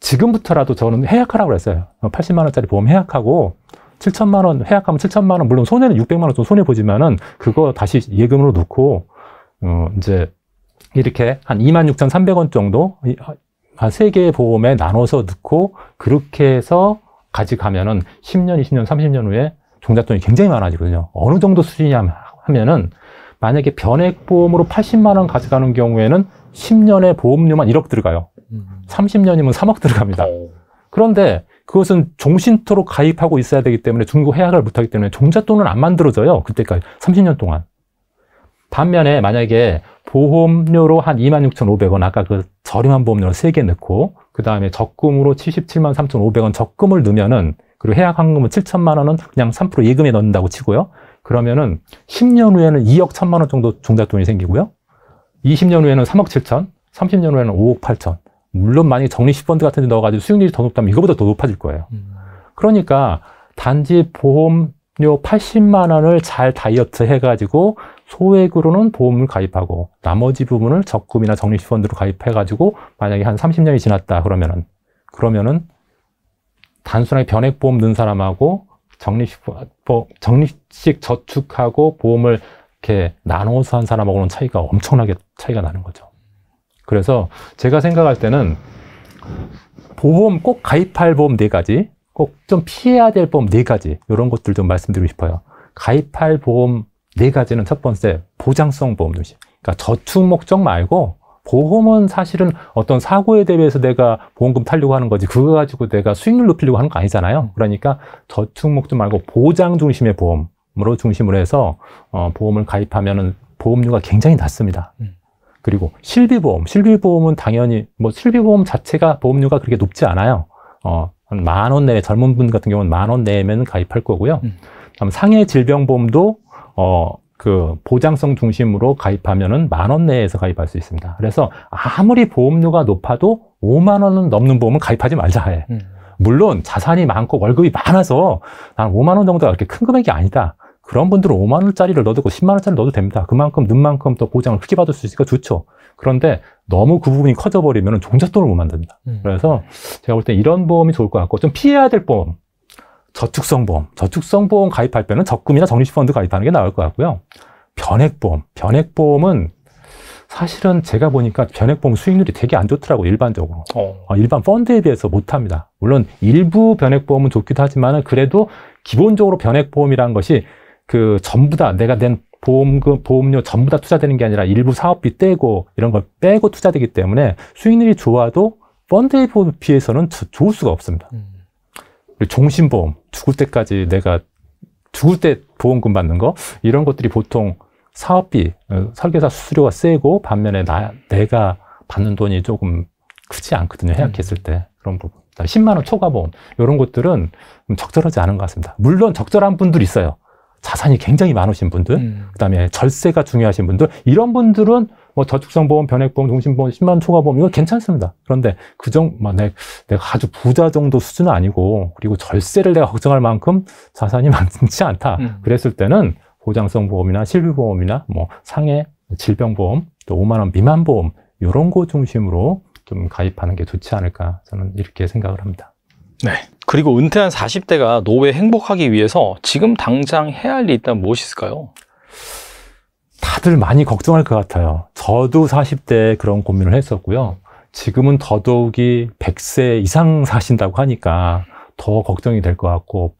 Speaker 1: 지금부터라도 저는 해약하라고 그랬어요. 80만 어, 원짜리 보험 해약하고 7천만 원 해약하면 7천만 원 물론 손해는 600만 원좀 손해 보지만은 그거 다시 예금으로 넣고 어 이제 이렇게 한 26,300원 정도 한세 개의 보험에 나눠서 넣고 그렇게 해서 가져가면은 10년, 20년, 30년 후에 종잣돈이 굉장히 많아지거든요. 어느 정도 수준이냐 하면은 만약에 변액보험으로 80만 원 가져가는 경우에는 10년에 보험료만 1억 들어가요. 30년이면 음. 3억 들어갑니다. 어. 그런데 그것은 종신토로 가입하고 있어야 되기 때문에 중국 해약을 못하기 때문에 종잣돈은 안 만들어져요. 그때까지 30년 동안. 반면에 만약에 보험료로 한 26,500원 아까 그 저렴한 보험료를 3개 넣고 그 다음에 적금으로 77만 3,500원 적금을 넣으면은 그리고 해약 환금은 7천만 원은 그냥 3% 예금에 넣는다고 치고요. 그러면은 10년 후에는 2억 1천만 원 정도 종잣돈이 생기고요. 20년 후에는 3억 7천, 30년 후에는 5억 8천. 물론 만약에 적립시펀드 같은 데 넣어가지고 수익률이 더 높다면 이거보다 더 높아질 거예요. 음. 그러니까 단지 보험료 80만 원을 잘 다이어트 해가지고 소액으로는 보험을 가입하고 나머지 부분을 적금이나 적립시펀드로 가입해가지고 만약에 한 30년이 지났다 그러면은 그러면은 단순하게 변액보험 넣은 사람하고 뭐 적립식, 정리식 저축하고 보험을 이렇게 나눠서 한 사람하고는 차이가 엄청나게 차이가 나는 거죠. 그래서 제가 생각할 때는 보험 꼭 가입할 보험 네 가지, 꼭 좀 피해야 될 보험 네 가지 이런 것들 좀 말씀드리고 싶어요. 가입할 보험 네 가지는 첫 번째 보장성 보험 중심. 그러니까 저축 목적 말고 보험은 사실은 어떤 사고에 대비해서 내가 보험금 타려고 하는 거지 그거 가지고 내가 수익률 높이려고 하는 거 아니잖아요. 그러니까 저축 목적 말고 보장 중심의 보험 보험으로 중심으로 해서 어, 보험을 가입하면은 보험료가 굉장히 낮습니다. 음. 그리고 실비보험, 실비보험은 당연히 뭐 실비보험 자체가 보험료가 그렇게 높지 않아요. 어, 한 만 원 내에 젊은 분 같은 경우는 만 원 내면 가입할 거고요. 음. 다음 상해 질병보험도 어, 그 보장성 중심으로 가입하면은 만 원 내에서 가입할 수 있습니다. 그래서 아무리 보험료가 높아도 5만 원은 넘는 보험은 가입하지 말자 해. 음. 물론 자산이 많고 월급이 많아서 난 5만 원 정도가 그렇게 큰 금액이 아니다. 그런 분들은 5만 원짜리를 넣어도 10만 원짜리 를 넣어도 됩니다. 그만큼 눈만큼 더 보장을 크게 받을 수 있으니까 좋죠. 그런데 너무 그 부분이 커져버리면 종잣돈을 못 만듭니다. 음. 그래서 제가 볼 때 이런 보험이 좋을 것 같고 좀 피해야 될 보험. 저축성 보험. 저축성 보험 가입할 때는 적금이나 적립펀드 식 가입하는 게 나을 것 같고요. 변액보험. 변액보험은 사실은 제가 보니까 변액보험 수익률이 되게 안 좋더라고요, 일반적으로. 어. 아, 일반 펀드에 비해서 못합니다. 물론 일부 변액보험은 좋기도 하지만 그래도 기본적으로 변액보험이라는 것이 그 전부 다 내가 낸 보험금, 그 보험료 전부 다 투자되는 게 아니라 일부 사업비 떼고 이런 걸 빼고 투자되기 때문에 수익률이 좋아도 펀드에 비해서는 저, 좋을 수가 없습니다. 음. 종신보험, 죽을 때까지 내가 죽을 때 보험금 받는 거 이런 것들이 보통 사업비, 어, 설계사 수수료가 세고 반면에 나, 내가 받는 돈이 조금 크지 않거든요. 해약했을 때 그런 부분. 10만 원 초과보험 이런 것들은 적절하지 않은 것 같습니다. 물론 적절한 분들 있어요. 자산이 굉장히 많으신 분들, 음. 그다음에 절세가 중요하신 분들 이런 분들은 뭐 저축성보험, 변액보험, 동신보험, 10만 초과보험 이거 괜찮습니다. 그런데 그 정도 뭐 내가, 내가 아주 부자 정도 수준은 아니고 그리고 절세를 내가 걱정할 만큼 자산이 <laughs> 많지 않다. 음. 그랬을 때는 보장성 보험이나 실비보험이나 뭐 상해 질병보험 또 5만 원 미만 보험 이런 거 중심으로 좀 가입하는 게 좋지 않을까 저는 이렇게 생각을 합니다.
Speaker 2: 네. 그리고 은퇴한 40대가 노후에 행복하기 위해서 지금 당장 해야 할 일이 있다면 무엇이 있을까요?
Speaker 1: 다들 많이 걱정할 것 같아요. 저도 40대 그런 고민을 했었고요. 지금은 더더욱이 100세 이상 사신다고 하니까 더 걱정이 될 것 같고,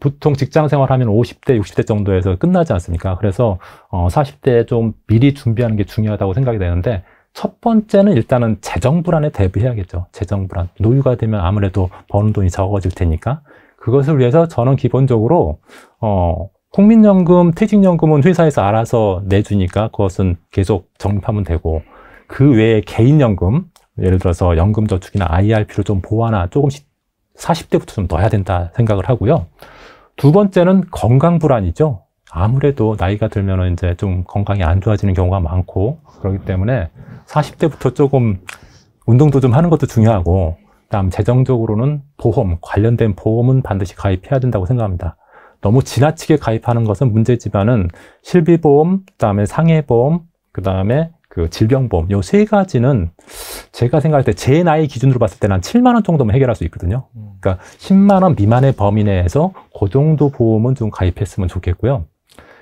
Speaker 1: 보통 직장 생활하면 50대, 60대 정도에서 끝나지 않습니까? 그래서 어, 40대 좀 미리 준비하는 게 중요하다고 생각이 되는데, 첫 번째는 일단은 재정 불안에 대비해야겠죠. 재정 불안. 노유가 되면 아무래도 버는 돈이 적어질 테니까 그것을 위해서 저는 기본적으로 어 국민연금, 퇴직연금은 회사에서 알아서 내주니까 그것은 계속 적립하면 되고 그 외에 개인연금, 예를 들어서 연금저축이나 IRP로 좀 보완하 조금씩 40대부터 좀 넣어야 된다 생각을 하고요. 두 번째는 건강 불안이죠. 아무래도 나이가 들면 이제 좀 건강이 안 좋아지는 경우가 많고 그렇기 때문에 40대부터 조금 운동도 좀 하는 것도 중요하고 그다음 재정적으로는 보험 관련된 보험은 반드시 가입해야 된다고 생각합니다. 너무 지나치게 가입하는 것은 문제지만은 실비보험, 그다음에 상해보험, 그다음에 그 질병보험 요 세 가지는 제가 생각할 때 제 나이 기준으로 봤을 때는 한 7만 원 정도면 해결할 수 있거든요. 음. 그러니까 10만 원 미만의 범위 내에서 그 정도 보험은 좀 가입했으면 좋겠고요.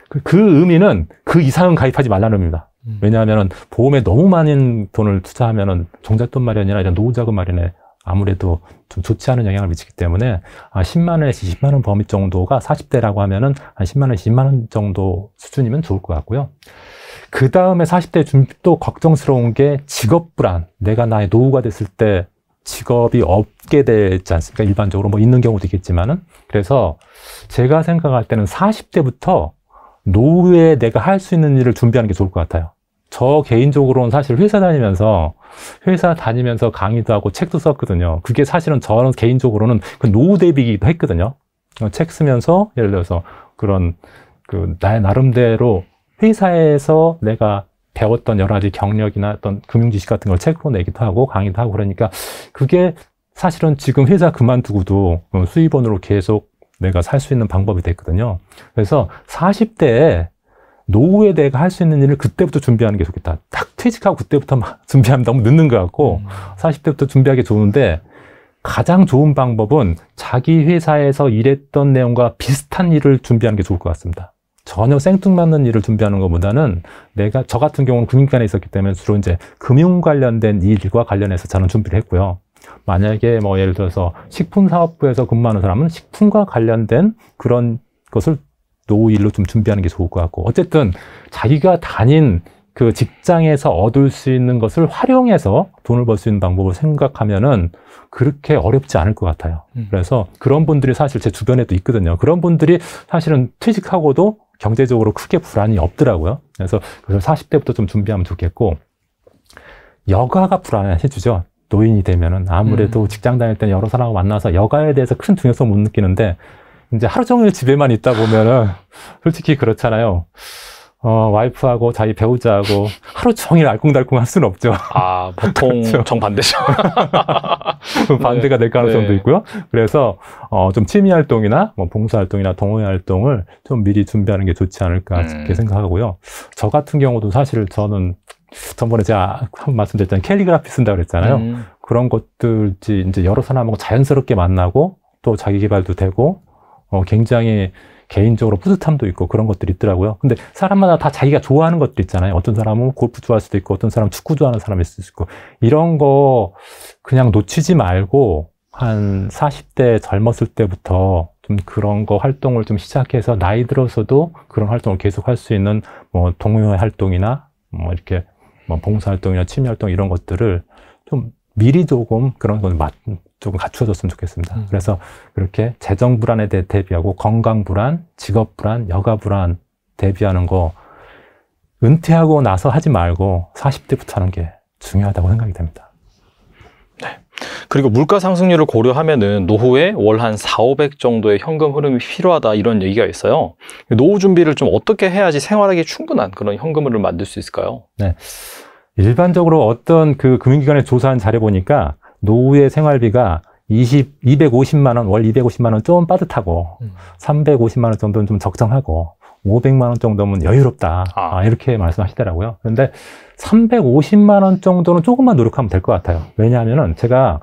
Speaker 1: 그, 그 의미는 그 이상은 가입하지 말라는 겁니다 음. 왜냐하면 보험에 너무 많은 돈을 투자하면 종잣돈 마련이나 이런 노후자금 마련에 아무래도 좀 좋지 않은 영향을 미치기 때문에 아, 10만 원에서 20만 원 범위 정도가 40대라고 하면은 한 10만 원에서 20만 원 정도 수준이면 좋을 것 같고요. 그 다음에 40대 또 걱정스러운 게 직업 불안. 내가 나의 노후가 됐을 때 직업이 없게 되지 않습니까? 일반적으로 뭐 있는 경우도 있겠지만은. 그래서 제가 생각할 때는 40대부터 노후에 내가 할 수 있는 일을 준비하는 게 좋을 것 같아요. 저 개인적으로는 사실 회사 다니면서 회사 다니면서 강의도 하고 책도 썼거든요. 그게 사실은 저는 개인적으로는 그 노후 대비기도 했거든요. 어, 책 쓰면서 예를 들어서 그런 그 나의 나름대로 회사에서 내가 배웠던 여러 가지 경력이나 어떤 금융 지식 같은 걸 책으로 내기도 하고 강의도 하고 그러니까 그게 사실은 지금 회사 그만두고도 어, 수입원으로 계속 내가 살 수 있는 방법이 됐거든요. 그래서 40대에 노후에 내가 할 수 있는 일을 그때부터 준비하는 게 좋겠다. 딱 퇴직하고 그때부터 <laughs> 준비하면 너무 늦는 것 같고 음. 40대부터 준비하기 좋은데 가장 좋은 방법은 자기 회사에서 일했던 내용과 비슷한 일을 준비하는 게 좋을 것 같습니다. 전혀 생뚱맞는 일을 준비하는 것보다는 내가 저 같은 경우는 금융기관에 있었기 때문에 주로 이제 금융 관련된 일과 관련해서 저는 준비를 했고요. 만약에 뭐 예를 들어서 식품사업부에서 근무하는 사람은 식품과 관련된 그런 것을 노후일로 좀 준비하는 게 좋을 것 같고 어쨌든 자기가 다닌 그 직장에서 얻을 수 있는 것을 활용해서 돈을 벌 수 있는 방법을 생각하면은 그렇게 어렵지 않을 것 같아요. 음. 그래서 그런 분들이 사실 제 주변에도 있거든요. 그런 분들이 사실은 퇴직하고도 경제적으로 크게 불안이 없더라고요. 그래서 그걸 40대부터 좀 준비하면 좋겠고 여가가 불안해해주죠 노인이 되면은 아무래도 음. 직장 다닐 때 여러 사람과 만나서 여가에 대해서 큰 중요성 못 느끼는데 이제 하루 종일 집에만 있다 보면은 <laughs> 솔직히 그렇잖아요. 어, 와이프하고 자기 배우자하고 하루 종일 알콩달콩 할 수는 없죠. 아, 보통 <laughs> 그렇죠. 정반대죠. <laughs> 반대가 네, 될 가능성도 네. 있고요. 그래서 어, 좀 취미 활동이나 뭐 봉사 활동이나 동호회 활동을 좀 미리 준비하는 게 좋지 않을까 음. 렇게 생각하고요. 저 같은 경우도 사실 저는 전번에 제가 한 말씀 드렸던 캘리그라피 쓴다고 그랬잖아요. 음. 그런 것들 이제 여러 사람하고 자연스럽게 만나고 또 자기 개발도 되고 어, 굉장히 개인적으로 뿌듯함도 있고 그런 것들이 있더라고요. 근데 사람마다 다 자기가 좋아하는 것들 있잖아요. 어떤 사람은 골프 좋아할 수도 있고 어떤 사람은 축구 좋아하는 사람일 수도 있고 이런 거 그냥 놓치지 말고 한 40대 젊었을 때부터 좀 그런 거 활동을 좀 시작해서 나이 들어서도 그런 활동을 계속 할 수 있는 뭐 동호회 활동이나 뭐 이렇게 뭐 봉사활동이나 취미활동 이런 것들을 좀 미리 조금 그런 건 맞, 조금 갖추어줬으면 좋겠습니다. 음. 그래서 그렇게 재정 불안에 대해 대비하고 건강 불안, 직업 불안, 여가 불안 대비하는 거 은퇴하고 나서 하지 말고 40대부터 하는 게 중요하다고 생각이 됩니다.
Speaker 2: 그리고 물가 상승률을 고려하면은 노후에 월 한 4, 500 정도의 현금 흐름이 필요하다 이런 얘기가 있어요. 노후 준비를 좀 어떻게 해야지 생활하기 충분한 그런 현금 흐름을 만들 수 있을까요?
Speaker 1: 네. 일반적으로 어떤 그 금융기관에 조사한 자료 보니까 노후의 생활비가 20, 250만 원, 월 250만 원 좀 빠듯하고, 음. 350만 원 정도는 좀 적정하고, 500만 원 정도면 여유롭다. 아. 아, 이렇게 말씀하시더라고요. 그런데 350만 원 정도는 조금만 노력하면 될 것 같아요. 왜냐하면 제가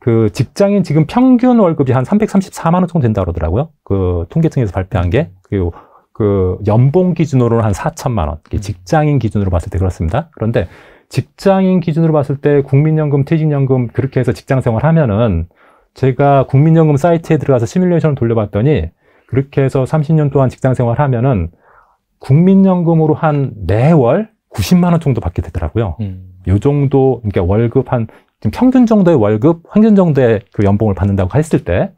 Speaker 1: 그 직장인 지금 평균 월급이 한 334만 원 정도 된다 그러더라고요. 그 통계청에서 발표한 게 그리고 그 연봉 기준으로는 한 4천만 원. 음. 직장인 기준으로 봤을 때 그렇습니다. 그런데 직장인 기준으로 봤을 때 국민연금, 퇴직연금 그렇게 해서 직장 생활 하면은 제가 국민연금 사이트에 들어가서 시뮬레이션을 돌려봤더니 그렇게 해서 30년 동안 직장 생활 하면은 국민연금으로 한 매월 90만 원 정도 받게 되더라고요. 음. 요 정도 그러니까 월급 한 지금 평균 정도의 월급, 평균 정도의 그 연봉을 받는다고 했을 때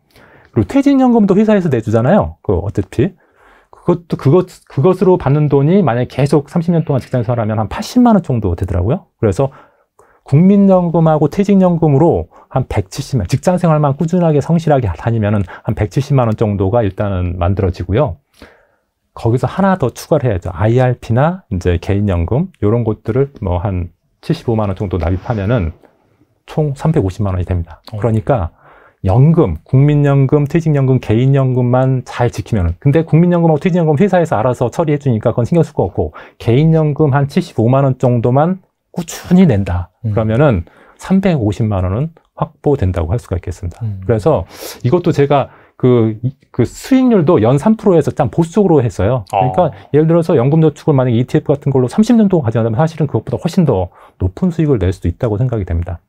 Speaker 1: 그리고 퇴직연금도 회사에서 내주잖아요. 그 어차피 그것도 그것 그것으로 받는 돈이 만약에 계속 30년 동안 직장 생활하면 한 80만 원 정도 되더라고요. 그래서 국민연금하고 퇴직연금으로 한 170만 직장 생활만 꾸준하게 성실하게 다니면은 한 170만 원 정도가 일단은 만들어지고요. 거기서 하나 더 추가를 해야죠. IRP나 이제 개인연금 이런 것들을 뭐 한 75만 원 정도 납입하면은 총 350만 원이 됩니다. 어. 그러니까 연금, 국민연금, 퇴직연금, 개인연금만 잘 지키면은 근데 국민연금하고 퇴직연금 회사에서 알아서 처리해 주니까 그건 신경 쓸 거 없고 개인연금 한 75만 원 정도만 꾸준히 낸다. 음. 그러면은 350만 원은 확보된다고 할 수가 있겠습니다. 음. 그래서 이것도 제가 그, 그 수익률도 연 3%에서 짠 보수적으로 했어요. 어. 그러니까 어. 예를 들어서 연금저축을 만약에 ETF 같은 걸로 30년 동안 가져간다면 사실은 그것보다 훨씬 더 높은 수익을 낼 수도 있다고 생각이 됩니다.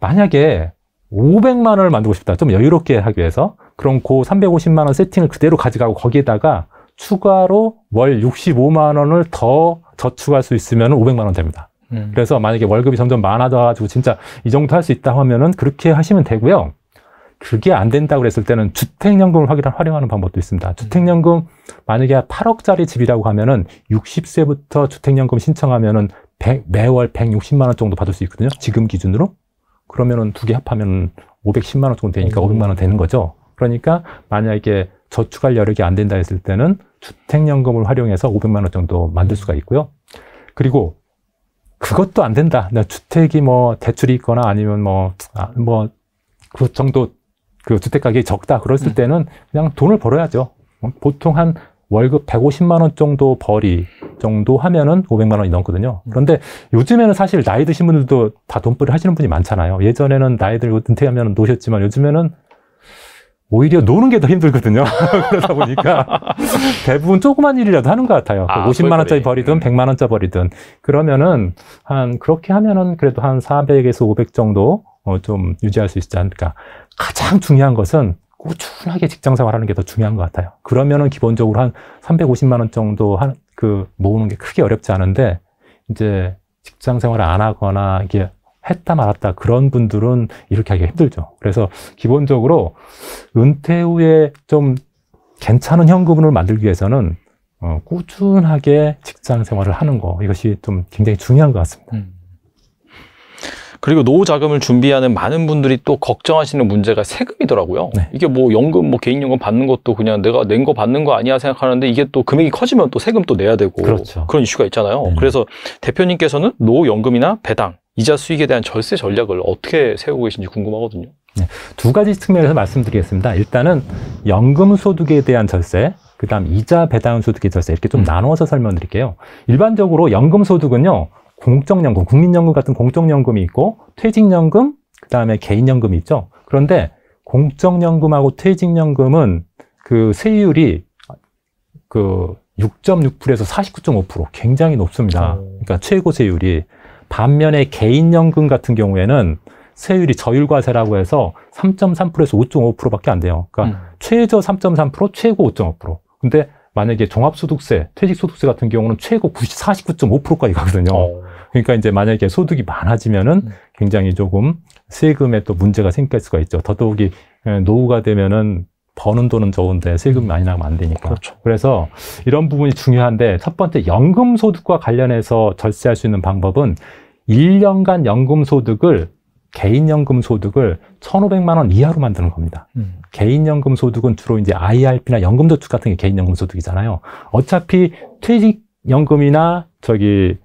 Speaker 1: 만약에 500만 원을 만들고 싶다. 좀 여유롭게 하기 위해서. 그럼 그 350만 원 세팅을 그대로 가져가고 거기에다가 추가로 월 65만 원을 더 저축할 수 있으면 500만 원 됩니다. 음. 그래서 만약에 월급이 점점 많아져가지고 진짜 이 정도 할 수 있다 하면은 그렇게 하시면 되고요. 그게 안 된다고 그랬을 때는 주택연금을 확인한 활용하는 방법도 있습니다. 주택연금 만약에 8억짜리 집이라고 하면은 60세부터 주택연금 신청하면은 100, 매월 160만 원 정도 받을 수 있거든요. 지금 기준으로. 그러면은 두 개 합하면 510만 원 정도 되니까 오. 500만 원 되는 거죠. 그러니까 만약에 저축할 여력이 안 된다 했을 때는 주택연금을 활용해서 500만 원 정도 만들 수가 있고요. 그리고 그것도 안 된다. 주택이 뭐 대출이 있거나 아니면 뭐, 아, 뭐, 그 정도 그 주택 가격이 적다 그랬을 음. 때는 그냥 돈을 벌어야죠. 보통 한 월급 150만 원 정도 벌이 정도 하면은 500만 원이 넘거든요. 음. 그런데 요즘에는 사실 나이 드신 분들도 다 돈벌이 하시는 분이 많잖아요. 예전에는 나이 들고 은퇴하면 노셨지만 요즘에는 오히려 노는 게 더 힘들거든요. <laughs> 그러다 보니까 <laughs> 대부분 조그만 일이라도 하는 것 같아요. 아, 50만 그 원짜리 벌이든 100만 음. 원짜리 벌이든 그러면은 한 그렇게 하면은 그래도 한 400에서 500 정도 어, 좀 유지할 수 있지 않을까. 가장 중요한 것은 꾸준하게 직장 생활하는 게 더 중요한 것 같아요. 그러면은 기본적으로 한 350만 원 정도 한 그 모으는 게 크게 어렵지 않은데 이제 직장 생활을 안 하거나 이게 했다 말았다 그런 분들은 이렇게 하기 힘들죠. 그래서 기본적으로 은퇴 후에 좀 괜찮은 현금을 만들기 위해서는 어, 꾸준하게 직장 생활을 하는 거 이것이 좀 굉장히 중요한 것 같습니다.
Speaker 2: 음. 그리고 노후 자금을 준비하는 많은 분들이 또 걱정하시는 문제가 세금이더라고요. 네. 이게 뭐 연금, 뭐 개인연금 받는 것도 그냥 내가 낸 거 받는 거 아니야 생각하는데 이게 또 금액이 커지면 또 세금 또 내야 되고 그렇죠. 그런 이슈가 있잖아요. 네. 그래서 대표님께서는 노후 연금이나 배당, 이자 수익에 대한 절세 전략을 어떻게 세우고 계신지 궁금하거든요. 네.
Speaker 1: 두 가지 측면에서 말씀드리겠습니다. 일단은 연금 소득에 대한 절세, 그다음 이자 배당 소득의 절세 이렇게 좀 음. 나눠서 설명드릴게요. 일반적으로 연금 소득은요 공적연금, 국민연금 같은 공적연금이 있고 퇴직연금, 그다음에 개인연금이 있죠. 그런데 공적연금하고 퇴직연금은 그 세율이 그 6.6%에서 49.5% 굉장히 높습니다. 어. 그러니까 최고 세율이 반면에 개인연금 같은 경우에는 세율이 저율과세라고 해서 3.3%에서 5.5%밖에 안 돼요. 그러니까 음. 최저 3.3%, 최고 5.5%. 근데 만약에 종합소득세, 퇴직소득세 같은 경우는 최고 90, 49.5%까지 가거든요. 어. 그러니까 이제 만약에 소득이 많아지면은 음. 굉장히 조금 세금에 또 문제가 생길 수가 있죠. 더더욱이 예, 노후가 되면은 버는 돈은 좋은데 세금 음. 많이 나면 안 되니까. 그렇죠. 그래서 이런 부분이 중요한데 첫 번째 연금 소득과 관련해서 절세할 수 있는 방법은 1년간 연금 소득을 개인연금 소득을 1,500만 원 이하로 만드는 겁니다. 음. 개인연금 소득은 주로 이제 IRP나 연금저축 같은 게 개인연금 소득이잖아요. 어차피 퇴직연금이나 저기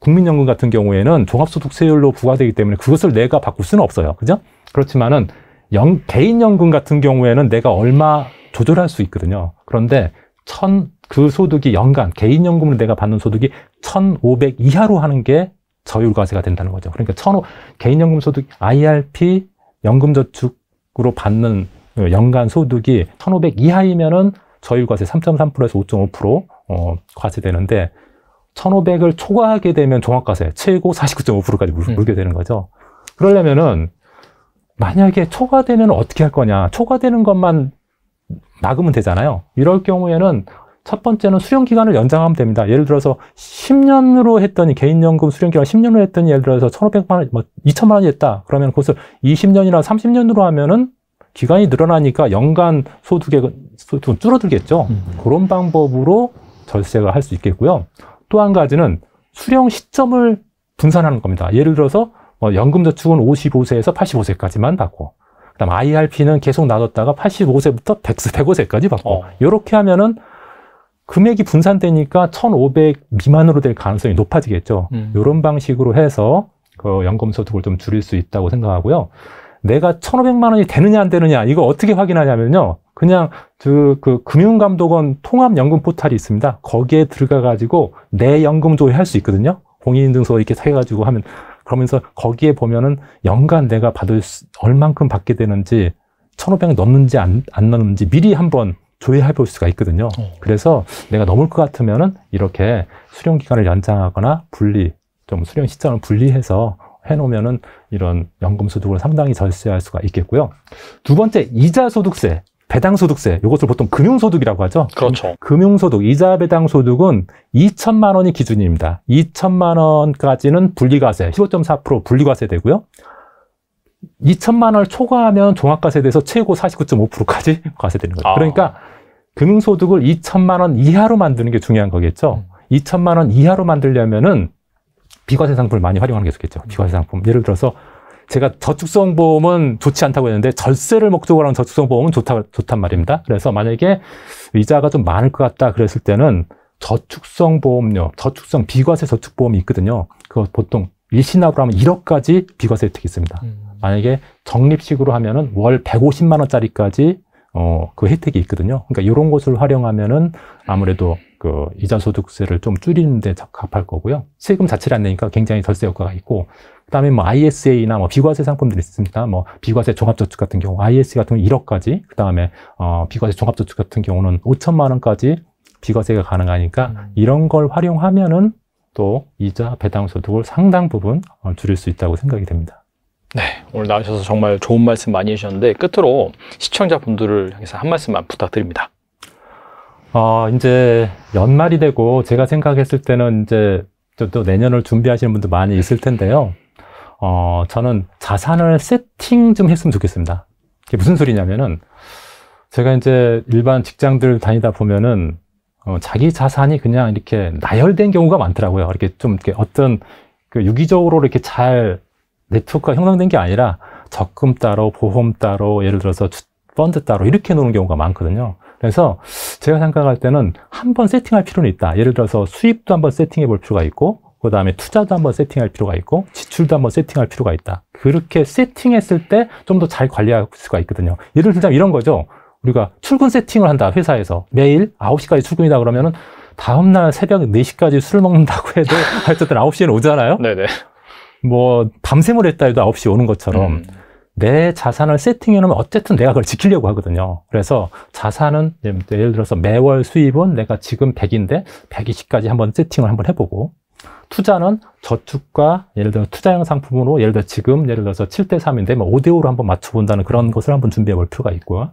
Speaker 1: 국민연금 같은 경우에는 종합소득세율로 부과되기 때문에 그것을 내가 바꿀 수는 없어요. 그죠? 그렇지만은 영, 개인연금 같은 경우에는 내가 얼마 조절할 수 있거든요. 그런데 천, 그 소득이 연간, 개인연금을 내가 받는 소득이 천오백 이하로 하는 게 저율과세가 된다는 거죠. 그러니까 천오 개인연금 소득, IRP, 연금저축으로 받는 그 연간 소득이 천오백 이하이면은 저율과세 삼점삼 프로에서 오점오 프로 어, 과세되는데 1,500을 초과하게 되면 종합과세 최고 49.5%까지 물, 음. 게 되는 거죠. 그러려면은 만약에 초과되면 어떻게 할 거냐? 초과되는 것만 막으면 되잖아요. 이럴 경우에는 첫 번째는 수령 기간을 연장하면 됩니다. 예를 들어서 10년으로 했더니 개인연금 수령 기간 10년으로 했더니 예를 들어서 1,500만 원, 뭐 2천만 원이 었다 그러면 그것을 20년이나 30년으로 하면은 기간이 늘어나니까 연간 소득액은 소득 줄어들겠죠. 음. 그런 방법으로 절세가 할 수 있겠고요. 또한 가지는 수령 시점을 분산하는 겁니다. 예를 들어서 뭐 연금저축은 55세에서 85세까지만 받고 그다음 IRP는 계속 나뒀다가 85세부터 100세, 105세까지 받고 어. 이렇게 하면은 금액이 분산되니까 1,500 미만으로 될 가능성이 높아지겠죠. 음. 이런 방식으로 해서 그 연금 소득을 좀 줄일 수 있다고 생각하고요. 내가 1,500만 원이 되느냐 안 되느냐 이거 어떻게 확인하냐면요. 그냥 그, 그 금융감독원 통합연금 포탈이 있습니다. 거기에 들어가 가지고 내 연금 조회할 수 있거든요. 공인인증서 이렇게 해 가지고 하면 그러면서 거기에 보면은 연간 내가 받을 수, 얼만큼 받게 되는지 1,500원 넘는지 안, 안 넘는지 미리 한번 조회해 볼 수가 있거든요. 네. 그래서 내가 넘을 것 같으면은 이렇게 수령 기간을 연장하거나 분리 좀 수령 시점을 분리해서 해놓으면은 이런 연금 소득을 상당히 절세할 수가 있겠고요. 두 번째 이자 소득세. 배당 소득세, 이것을 보통 금융소득이라고 하죠. 그렇죠. 금융소득, 이자 배당 소득은 2천만 원이 기준입니다. 2천만 원까지는 분리과세, 15.4% 분리과세 되고요. 2천만 원을 초과하면 종합과세에 대해서 최고 49.5%까지 <laughs> 과세되는 거죠. 아. 그러니까 금융소득을 2천만 원 이하로 만드는 게 중요한 거겠죠. 2천만 음. 원 이하로 만들려면은 비과세 상품을 많이 활용하는 게 좋겠죠. 비과세 상품. 예를 들어서 제가 저축성 보험은 좋지 않다고 했는데 절세를 목적으로 하는 저축성 보험은 좋다, 좋단 말입니다. 그래서 만약에 이자가 좀 많을 것 같다 그랬을 때는 저축성 보험료, 저축성 비과세 저축보험이 있거든요. 그거 보통 일신납으로 하면 1억까지 비과세 혜택이 있습니다. 음. 만약에 적립식으로 하면은 월 150만 원짜리까지 어, 그 혜택이 있거든요. 그러니까 이런 것을 활용하면은 아무래도 그 이자 소득세를 좀 줄이는 데 적합할 거고요. 세금 자체를 안 내니까 굉장히 절세 효과가 있고 그다음에 뭐 ISA나 뭐 비과세 상품들이 있습니다. 뭐 비과세 종합저축 같은 경우 ISA e 같은 경우 1억까지 그다음에 어 비과세 종합저축 같은 경우는 5천만 원까지 비과세가 가능하니까 음. 이런 걸 활용하면은 또 이자 배당 소득을 상당 부분 어, 줄일 수 있다고 생각이 됩니다.
Speaker 2: 네, 오늘 나오셔서 정말 좋은 말씀 많이 해주셨는데 끝으로 시청자분들을 향해서 한 말씀만 부탁드립니다.
Speaker 1: 어, 이제 연말이 되고 제가 생각했을 때는 이제 또, 내년을 준비하시는 분도 많이 있을 텐데요. 어, 저는 자산을 세팅 좀 했으면 좋겠습니다. 이게 무슨 소리냐면은 제가 이제 일반 직장들 다니다 보면은 어, 자기 자산이 그냥 이렇게 나열된 경우가 많더라고요. 이렇게 좀 이렇게 어떤 그 유기적으로 이렇게 잘 네트워크가 형성된 게 아니라 적금 따로 보험 따로 예를 들어서 펀드 따로 이렇게 놓는 경우가 많거든요. 그래서 제가 생각할 때는 한 번 세팅할 필요는 있다. 예를 들어서 수입도 한번 세팅해 볼 필요가 있고 그 다음에 투자도 한번 세팅할 필요가 있고 지출도 한번 세팅할 필요가 있다. 그렇게 세팅했을 때 좀 더 잘 관리할 수가 있거든요. 예를 들자면 이런 거죠. 우리가 출근 세팅을 한다 회사에서 매일 9시까지 출근이다 그러면은 다음날 새벽 4시까지 술을 먹는다고 해도 어쨌든 <laughs> 9시에는 오잖아요. 네네. 뭐 밤샘을 했다 해도 9시 에 오는 것처럼 음. 내 자산을 세팅해 놓으면 어쨌든 내가 그걸 지키려고 하거든요. 그래서 자산은 예를 들어서 매월 수입은 내가 지금 100인데 120까지 한번 세팅을 한번 해보고 투자는 저축과 예를 들어 투자형 상품으로 예를 들어 지금 예를 들어서 7대 3인데 뭐 5대 5로 한번 맞춰본다는 그런 것을 한번 준비해 볼 필요가 있고요.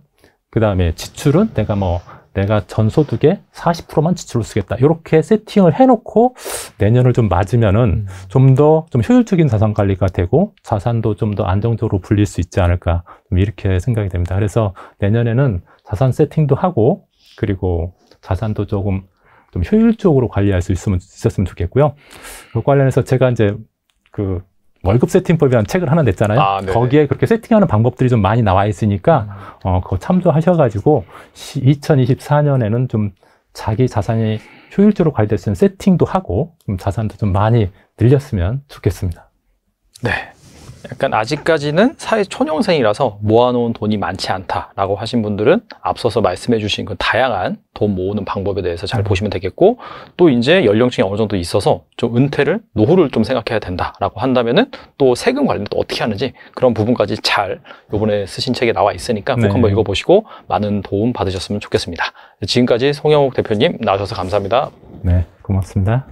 Speaker 1: 그 다음에 지출은 내가 뭐 내가 전 소득의 40%만 지출을 쓰겠다. 이렇게 세팅을 해놓고 내년을 좀 맞으면은 음. 좀 더좀 좀 효율적인 자산 관리가 되고 자산도 좀 더 안정적으로 불릴 수 있지 않을까 이렇게 생각이 됩니다. 그래서 내년에는 자산 세팅도 하고 그리고 자산도 조금 좀 효율적으로 관리할 수 있으면 있었으면 좋겠고요. 그 관련해서 제가 이제 그 월급 세팅법이라는 책을 하나 냈잖아요. 아, 거기에 그렇게 세팅하는 방법들이 좀 많이 나와 있으니까 음. 어, 그거 참조하셔가지고 2024년에는 좀 자기 자산이 효율적으로 관리될 수 있는 세팅도 하고 좀 자산도 좀 많이 늘렸으면 좋겠습니다. 네.
Speaker 2: 약간 아직까지는 사회 초년생이라서 모아놓은 돈이 많지 않다라고 하신 분들은 앞서서 말씀해 주신 그 다양한 돈 모으는 방법에 대해서 잘 음. 보시면 되겠고 또 이제 연령층이 어느 정도 있어서 좀 은퇴를 노후를 좀 생각해야 된다라고 한다면은 또 세금 관리는 또 어떻게 하는지 그런 부분까지 잘 요번에 쓰신 책에 나와 있으니까 꼭 네. 한번 읽어보시고 많은 도움 받으셨으면 좋겠습니다. 지금까지 송영욱 대표님 나와주셔서 감사합니다.
Speaker 1: 네, 고맙습니다.